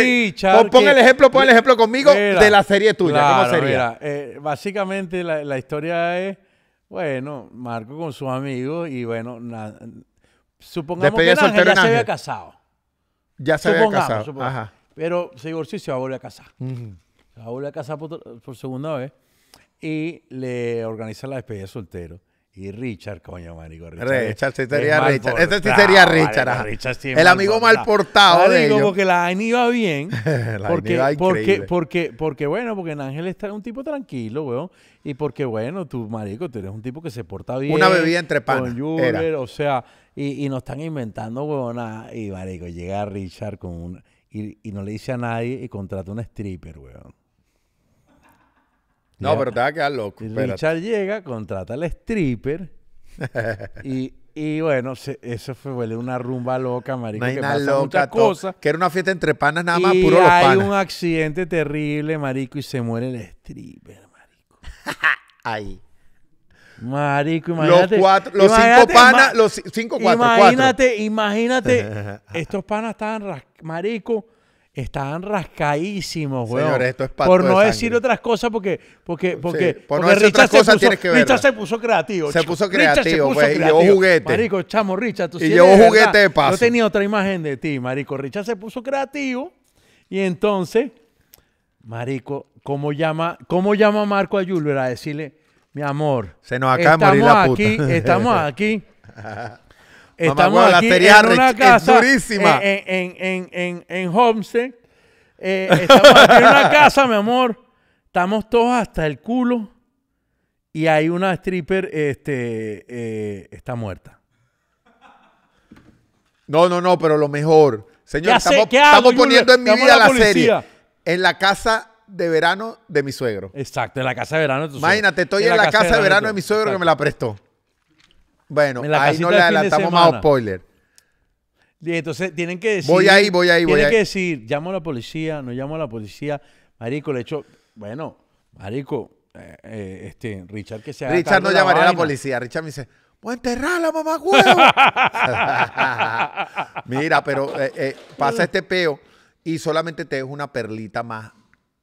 el ejemplo, pon el ejemplo conmigo de la serie tuya. Claro, Mira, eh, básicamente la, la, historia es, bueno, Marco con sus amigos y bueno, supongamos que Ángel ya se había casado. Ya se había casado. Ajá. Pero se divorció y se va a volver a casar. Se va a volver a casar por segunda vez y le organiza la despedida soltero. Y Richard, coño, marico. Richard, sí sería Richard. Ese sí sería Richard. el amigo mal portado de ellos. porque la AIN iba bien. *laughs* la porque, iba porque, porque, bueno, porque en Ángel está un tipo tranquilo, weón. Y porque, bueno, tú, marico, tú eres un tipo que se porta bien. Una bebida entre pan. Con o sea, y, y están inventando, weón, Y, marico, llega Richard con un... Y, no le dice a nadie y contrata un stripper, weón. No, pero te va a quedar loco. Richard llega, contrata al stripper *laughs* y, y, bueno, eso fue una rumba loca, marico. que una cosa. Que era una fiesta entre panas nada más, y puro los panas. hay un accidente terrible, marico, y se muere el stripper, marico. *laughs* Ahí. Marico, imagínate. Los, cuatro, los cinco panas, los cinco, cuatro, Imagínate, imagínate, *laughs* estos panas estaban, marico Estaban rascadísimos, güey. Señores, esto es pato Por no decir otras cosas, porque, porque, porque, por no decir otras cosas, puso, que ver. Richard se puso creativo. Se puso creativo, güey, pues, y llevó juguete. Marico, chamo, Richard, tú Y llevó juguete de paso. Yo tenía otra imagen de ti, Marico. Richard se puso creativo y entonces, Marico, ¿cómo llama, cómo llama Marco a Julber a decirle, mi amor, Se nos acaba de morir la puta. aquí, estamos *laughs* aquí Estamos aquí en una casa durísima. En, en, eh, estamos en una casa, mi amor. Estamos todos hasta el culo. Y hay una stripper, este, eh, está muerta. No, no, no, pero lo mejor. Señor, estamos, poniendo en mi vida la, serie. En la casa de verano de mi suegro. Exacto, en la casa de verano de tu suegro. Imagínate, estoy en, la, casa, de verano de, mi suegro que me la prestó. Bueno, ahí no le adelantamos más spoiler. Y entonces tienen que decir. Voy ahí, voy ahí, voy Tienen que decir, llamo a la policía, no llamo a la policía. Marico, le hecho, bueno, Marico, eh, eh, este, Richard que se Richard no llamaría a la policía. Richard me dice, voy a enterrar la mamá huevo. *laughs* Mira, pero eh, pasa este peo y solamente te dejo una perlita más.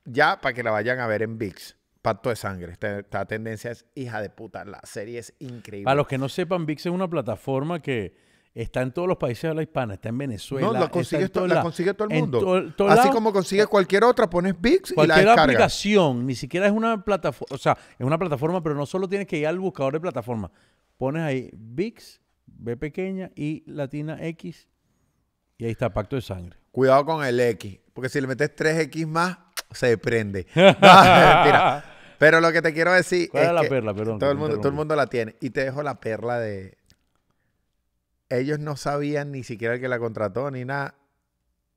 Ya para que la vayan a ver en VIX. Pacto de sangre. Esta, tendencia es hija de puta. La serie es increíble. Para los que no sepan, VIX es una plataforma que está en todos los países de la hispana. Está en Venezuela. No, la consigue, todo, la, consigue todo el mundo. Así como consigues eh, cualquier otra, pones VIX y la descargas. aplicación. Ni siquiera es una plataforma. O sea, es una plataforma, pero no solo tienes que ir al buscador de plataforma. Pones ahí VIX, B pequeña y Latina X. Y ahí está Pacto de Sangre. Cuidado con el X. Porque si le metes 3X más, se prende. *laughs* No, pero lo que te quiero decir. es la perla? Todo el, mundo, todo el mundo la tiene. Y te dejo la perla de. Ellos no sabían ni siquiera el que la contrató ni nada.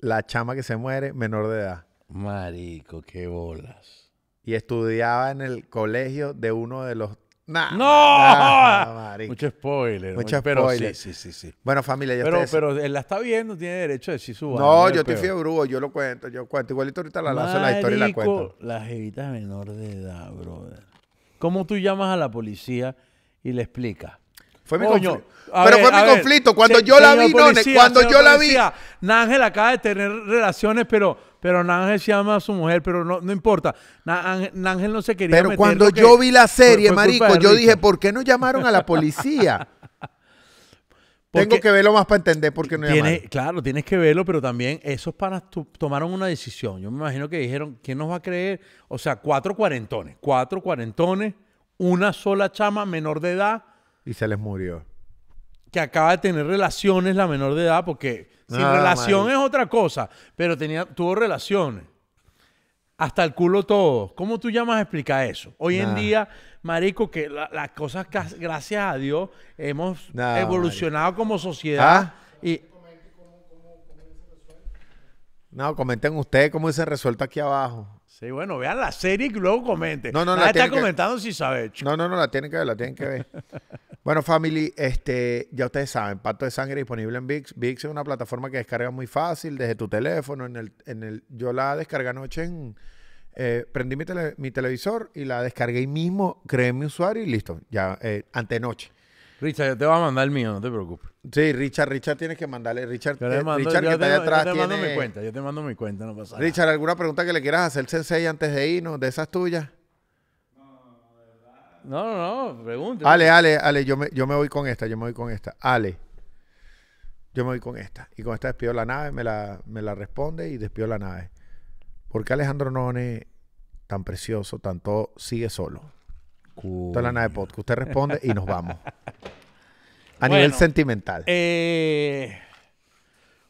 La chama que se muere, menor de edad. Marico, qué bolas. Y estudiaba en el colegio de uno de los ¡No! Mucho spoiler. Mucho spoiler. Sí, sí, sí, Bueno, familia, ya pero, Pero él la está viendo, tiene derecho a decir su No, yo estoy fiebrudo, yo lo cuento, yo cuento. Igualito ahorita la lanzo la historia y la cuento. La jevita menor de edad, brother. ¿Cómo tú llamas a la policía y le explicas? Fue mi Coño, conflicto. Pero fue mi conflicto. Cuando yo la vi, cuando yo la vi. Nángel acaba de tener relaciones, pero pero Nángel se llama a su mujer, pero no, no importa. Nángel no se quería Pero cuando yo vi la serie, marico, yo dije, ¿por qué no llamaron a la policía? *laughs* Tengo que verlo más para entender por qué no llamaron. Claro, tienes que verlo, pero también esos panas tomaron una decisión. Yo me imagino que dijeron, ¿quién nos va a creer? O sea, cuatro cuarentones, cuatro cuarentones, una sola chama menor de edad. Y se les murió que acaba de tener relaciones la menor de edad, porque sin ah, relación es otra cosa, pero tenía, tuvo relaciones. Hasta el culo todo. ¿Cómo tú llamas a explicar eso? Hoy en día, marico, que la, las cosas, gracias a Dios, hemos evolucionado como sociedad. ¿Ah? Y, no, comenten ustedes cómo se resuelve aquí abajo. Sí, bueno, vean la serie y luego comente. No, no, Nadie la está comentando si sabe. No, no, no, la tienen que ver, la tienen que ver. *laughs* bueno, family, este, ya ustedes saben, Pacto de Sangre disponible en VIX. VIX es una plataforma que descarga muy fácil desde tu teléfono. En el, en el, yo la descargué anoche en... Eh, prendí mi, televisor y la descargué mismo, creé mi usuario y listo, ya eh, antenoche. Richard, yo te voy a mandar el mío, no te preocupes. Sí, Richard, Richard tienes que mandarle. Richard, eh, que está allá atrás. Yo te mando mi cuenta, yo te mando mi cuenta, no pasa nada. Richard, ¿alguna pregunta que le quieras hacer, Sensei, antes de irnos, de esas tuyas? No, no, no, pregunta. Ale, Ale, Ale, yo me, yo me voy con esta, yo me voy con esta. Ale, yo me voy con esta. Y con esta despido la nave, me la, me la responde y despido la nave. ¿Por qué Alejandro None, tan precioso, tanto, sigue solo? Usted responde y nos vamos. A nivel sentimental. Eh,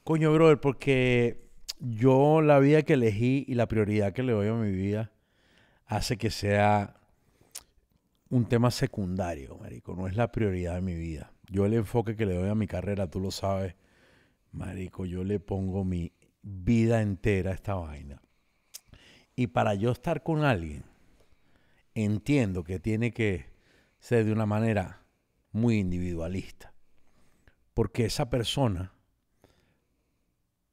coño, brother, porque yo la vida que elegí y la prioridad que le doy a mi vida hace que sea un tema secundario, marico. No es la prioridad de mi vida. Yo el enfoque que le doy a mi carrera, tú lo sabes, marico, yo le pongo mi vida entera a esta vaina. Y para yo estar con alguien, entiendo que tiene que ser de una manera muy individualista. Porque esa persona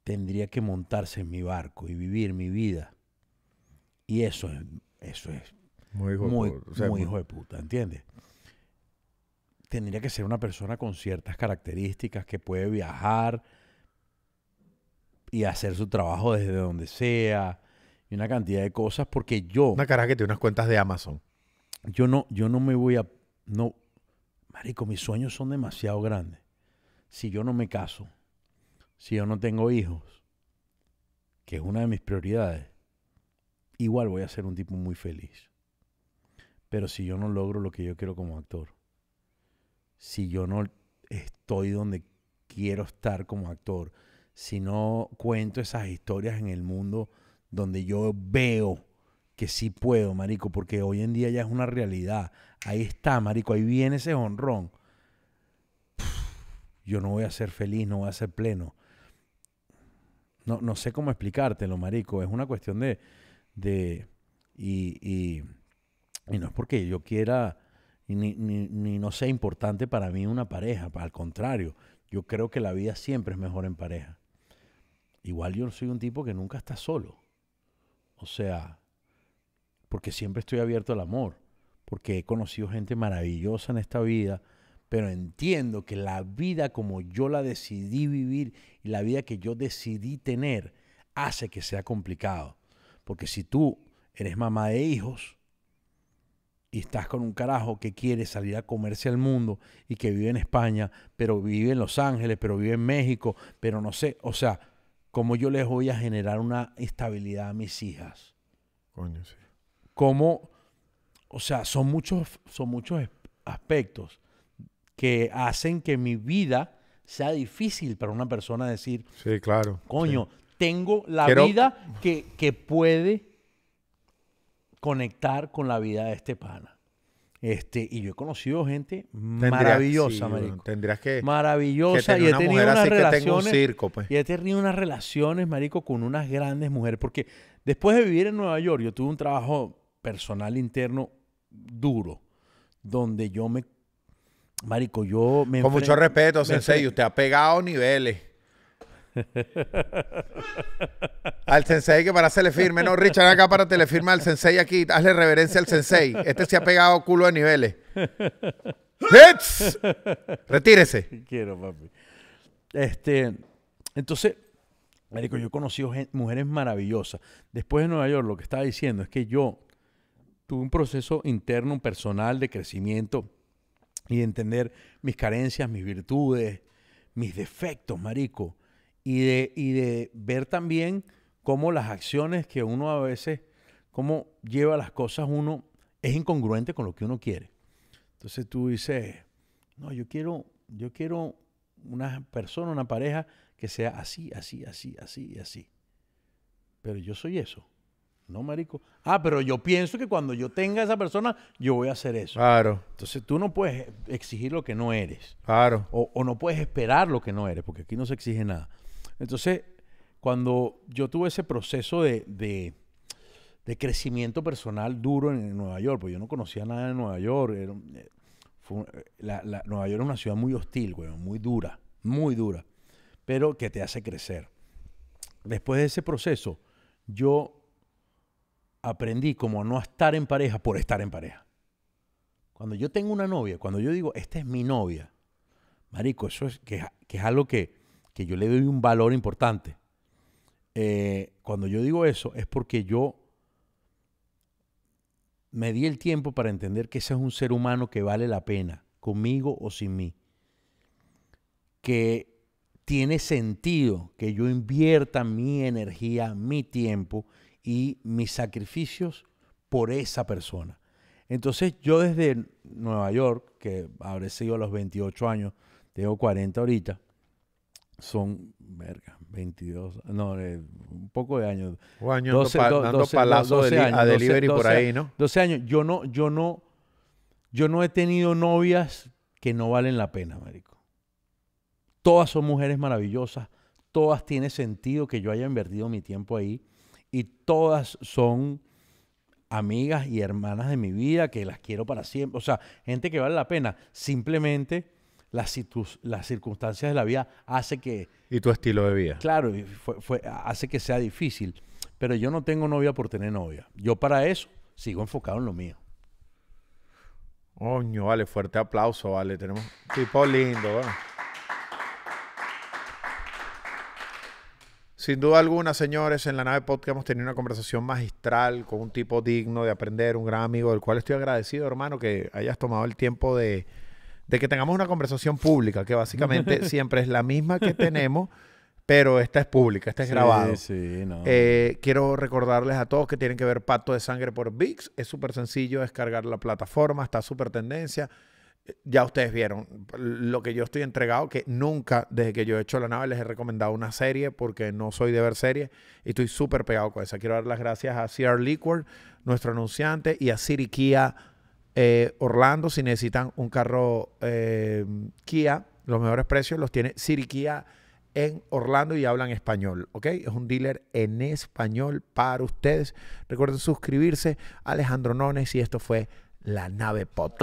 tendría que montarse en mi barco y vivir mi vida. Y eso es, eso es muy muy hijo de puta, ¿entiendes? Tendría que ser una persona con ciertas características que puede viajar y hacer su trabajo desde donde sea, una cantidad de cosas porque yo... Una caraja que tiene unas cuentas de Amazon. Yo no, yo no me voy a... No, marico, mis sueños son demasiado grandes. Si yo no me caso, si yo no tengo hijos, que es una de mis prioridades, igual voy a ser un tipo muy feliz. Pero si yo no logro lo que yo quiero como actor, si yo no estoy donde quiero estar como actor, si no cuento esas historias en el mundo donde yo veo que sí puedo, marico, porque hoy en día ya es una realidad. Ahí está, marico, ahí viene ese honrón. Yo no voy a ser feliz, no voy a ser pleno. No, sé cómo explicártelo, marico. Es una cuestión de... y, y, no es porque yo quiera, ni, ni no sea importante para mí una pareja. Al contrario, yo creo que la vida siempre es mejor en pareja. Igual yo soy un tipo que nunca está solo. O sea, porque siempre estoy abierto al amor, porque he conocido gente maravillosa en esta vida, pero entiendo que la vida como yo la decidí vivir y la vida que yo decidí tener hace que sea complicado. Porque si tú eres mamá de hijos y estás con un carajo que quiere salir a comerse al mundo y que vive en España, pero vive en Los Ángeles, pero vive en México, pero no sé, o sea, cómo yo les voy a generar una estabilidad a mis hijas. Coño, sí. Cómo, o sea, son muchos, son muchos aspectos que hacen que mi vida sea difícil para una persona decir, sí, claro, coño, tengo la vida que, que puede conectar con la vida de este pana. Este, y yo he conocido gente maravillosa, marico. Tendrías que maravillosa y he tenido unas relaciones pues. y he tenido unas relaciones, marico, con unas grandes mujeres porque después de vivir en Nueva York, yo tuve un trabajo personal interno duro donde yo me marico, yo me con mucho respeto, sensei, usted ha pegado niveles al sensei que para hacerle firme. No, Richard, acá para telefirma al sensei aquí. Hazle reverencia al sensei. Este se ha pegado culo de niveles. ¡Hits! Retírese. Quiero, papi. Este, entonces, Marico, yo he conocido mujeres maravillosas. Después de Nueva York, lo que estaba diciendo es que yo tuve un proceso interno, personal de crecimiento y entender mis carencias, mis virtudes, mis defectos, Marico y de, y de ver también cómo las acciones que uno a veces, cómo lleva las cosas uno, es incongruente con lo que uno quiere. Entonces tú dices, no, yo quiero, yo quiero una persona, una pareja que sea así, así, así, así y así. Pero yo soy eso. No, marico. Ah, pero yo pienso que cuando yo tenga esa persona, yo voy a hacer eso. Claro. Entonces tú no puedes exigir lo que no eres. Claro. o no puedes esperar lo que no eres, porque aquí no se exige nada. Entonces, cuando yo tuve ese proceso de, crecimiento personal duro en, Nueva York, pues yo no conocía nada de Nueva York. Eh, eh, Nueva York es una ciudad muy hostil, güey, muy dura, muy dura, pero que te hace crecer. Después de ese proceso, yo aprendí como no estar en pareja por estar en pareja. Cuando yo tengo una novia, cuando yo digo, esta es mi novia, marico, eso es que es algo que que yo le doy un valor importante. Eh, cuando yo digo eso es porque yo me di el tiempo para entender que ese es un ser humano que vale la pena, conmigo o sin mí. Que tiene sentido que yo invierta mi energía, mi tiempo y mis sacrificios por esa persona. Entonces yo desde Nueva York, que habré sido a los 28 años, tengo 40 ahorita, son, verga, 22, no, eh, un poco de años. O años 12, palazos 12, años, a delivery por ahí, ¿no? 12 años. Yo no, yo no, yo no he tenido novias que no valen la pena, marico. Todas son mujeres maravillosas, todas tiene sentido que yo haya invertido mi tiempo ahí y todas son amigas y hermanas de mi vida que las quiero para siempre. O sea, gente que vale la pena. Simplemente las, circunstancias de la vida hace que... Y tu estilo de vida. Claro, fue, fue, hace que sea difícil. Pero yo no tengo novia por tener novia. Yo para eso sigo enfocado en lo mío. Oño, vale, fuerte aplauso, vale. Tenemos tipo lindo, Sin duda alguna, señores, en la nave podcast hemos tenido una conversación magistral con un tipo digno de aprender, un gran amigo del cual estoy agradecido, hermano, que hayas tomado el tiempo de, de que tengamos una conversación pública, que básicamente *laughs* siempre es la misma que tenemos, pero esta es pública, esta es grabada. Eh, quiero recordarles a todos que tienen que ver Pacto de Sangre por VIX. Es súper sencillo descargar la plataforma, está súper tendencia. Eh, ya ustedes vieron lo que yo estoy entregado, que nunca desde que yo he hecho la nave les he recomendado una serie porque no soy de ver series y estoy súper pegado con esa. Quiero dar las gracias a CR Liquor, nuestro anunciante, y a Kia, Orlando, si necesitan un carro Kia, los mejores precios los tiene Siri Kia en Orlando y hablan español, ¿ok? Es un dealer en español para ustedes. Recuerden suscribirse, Alejandro Nones, y esto fue La Nave Pot.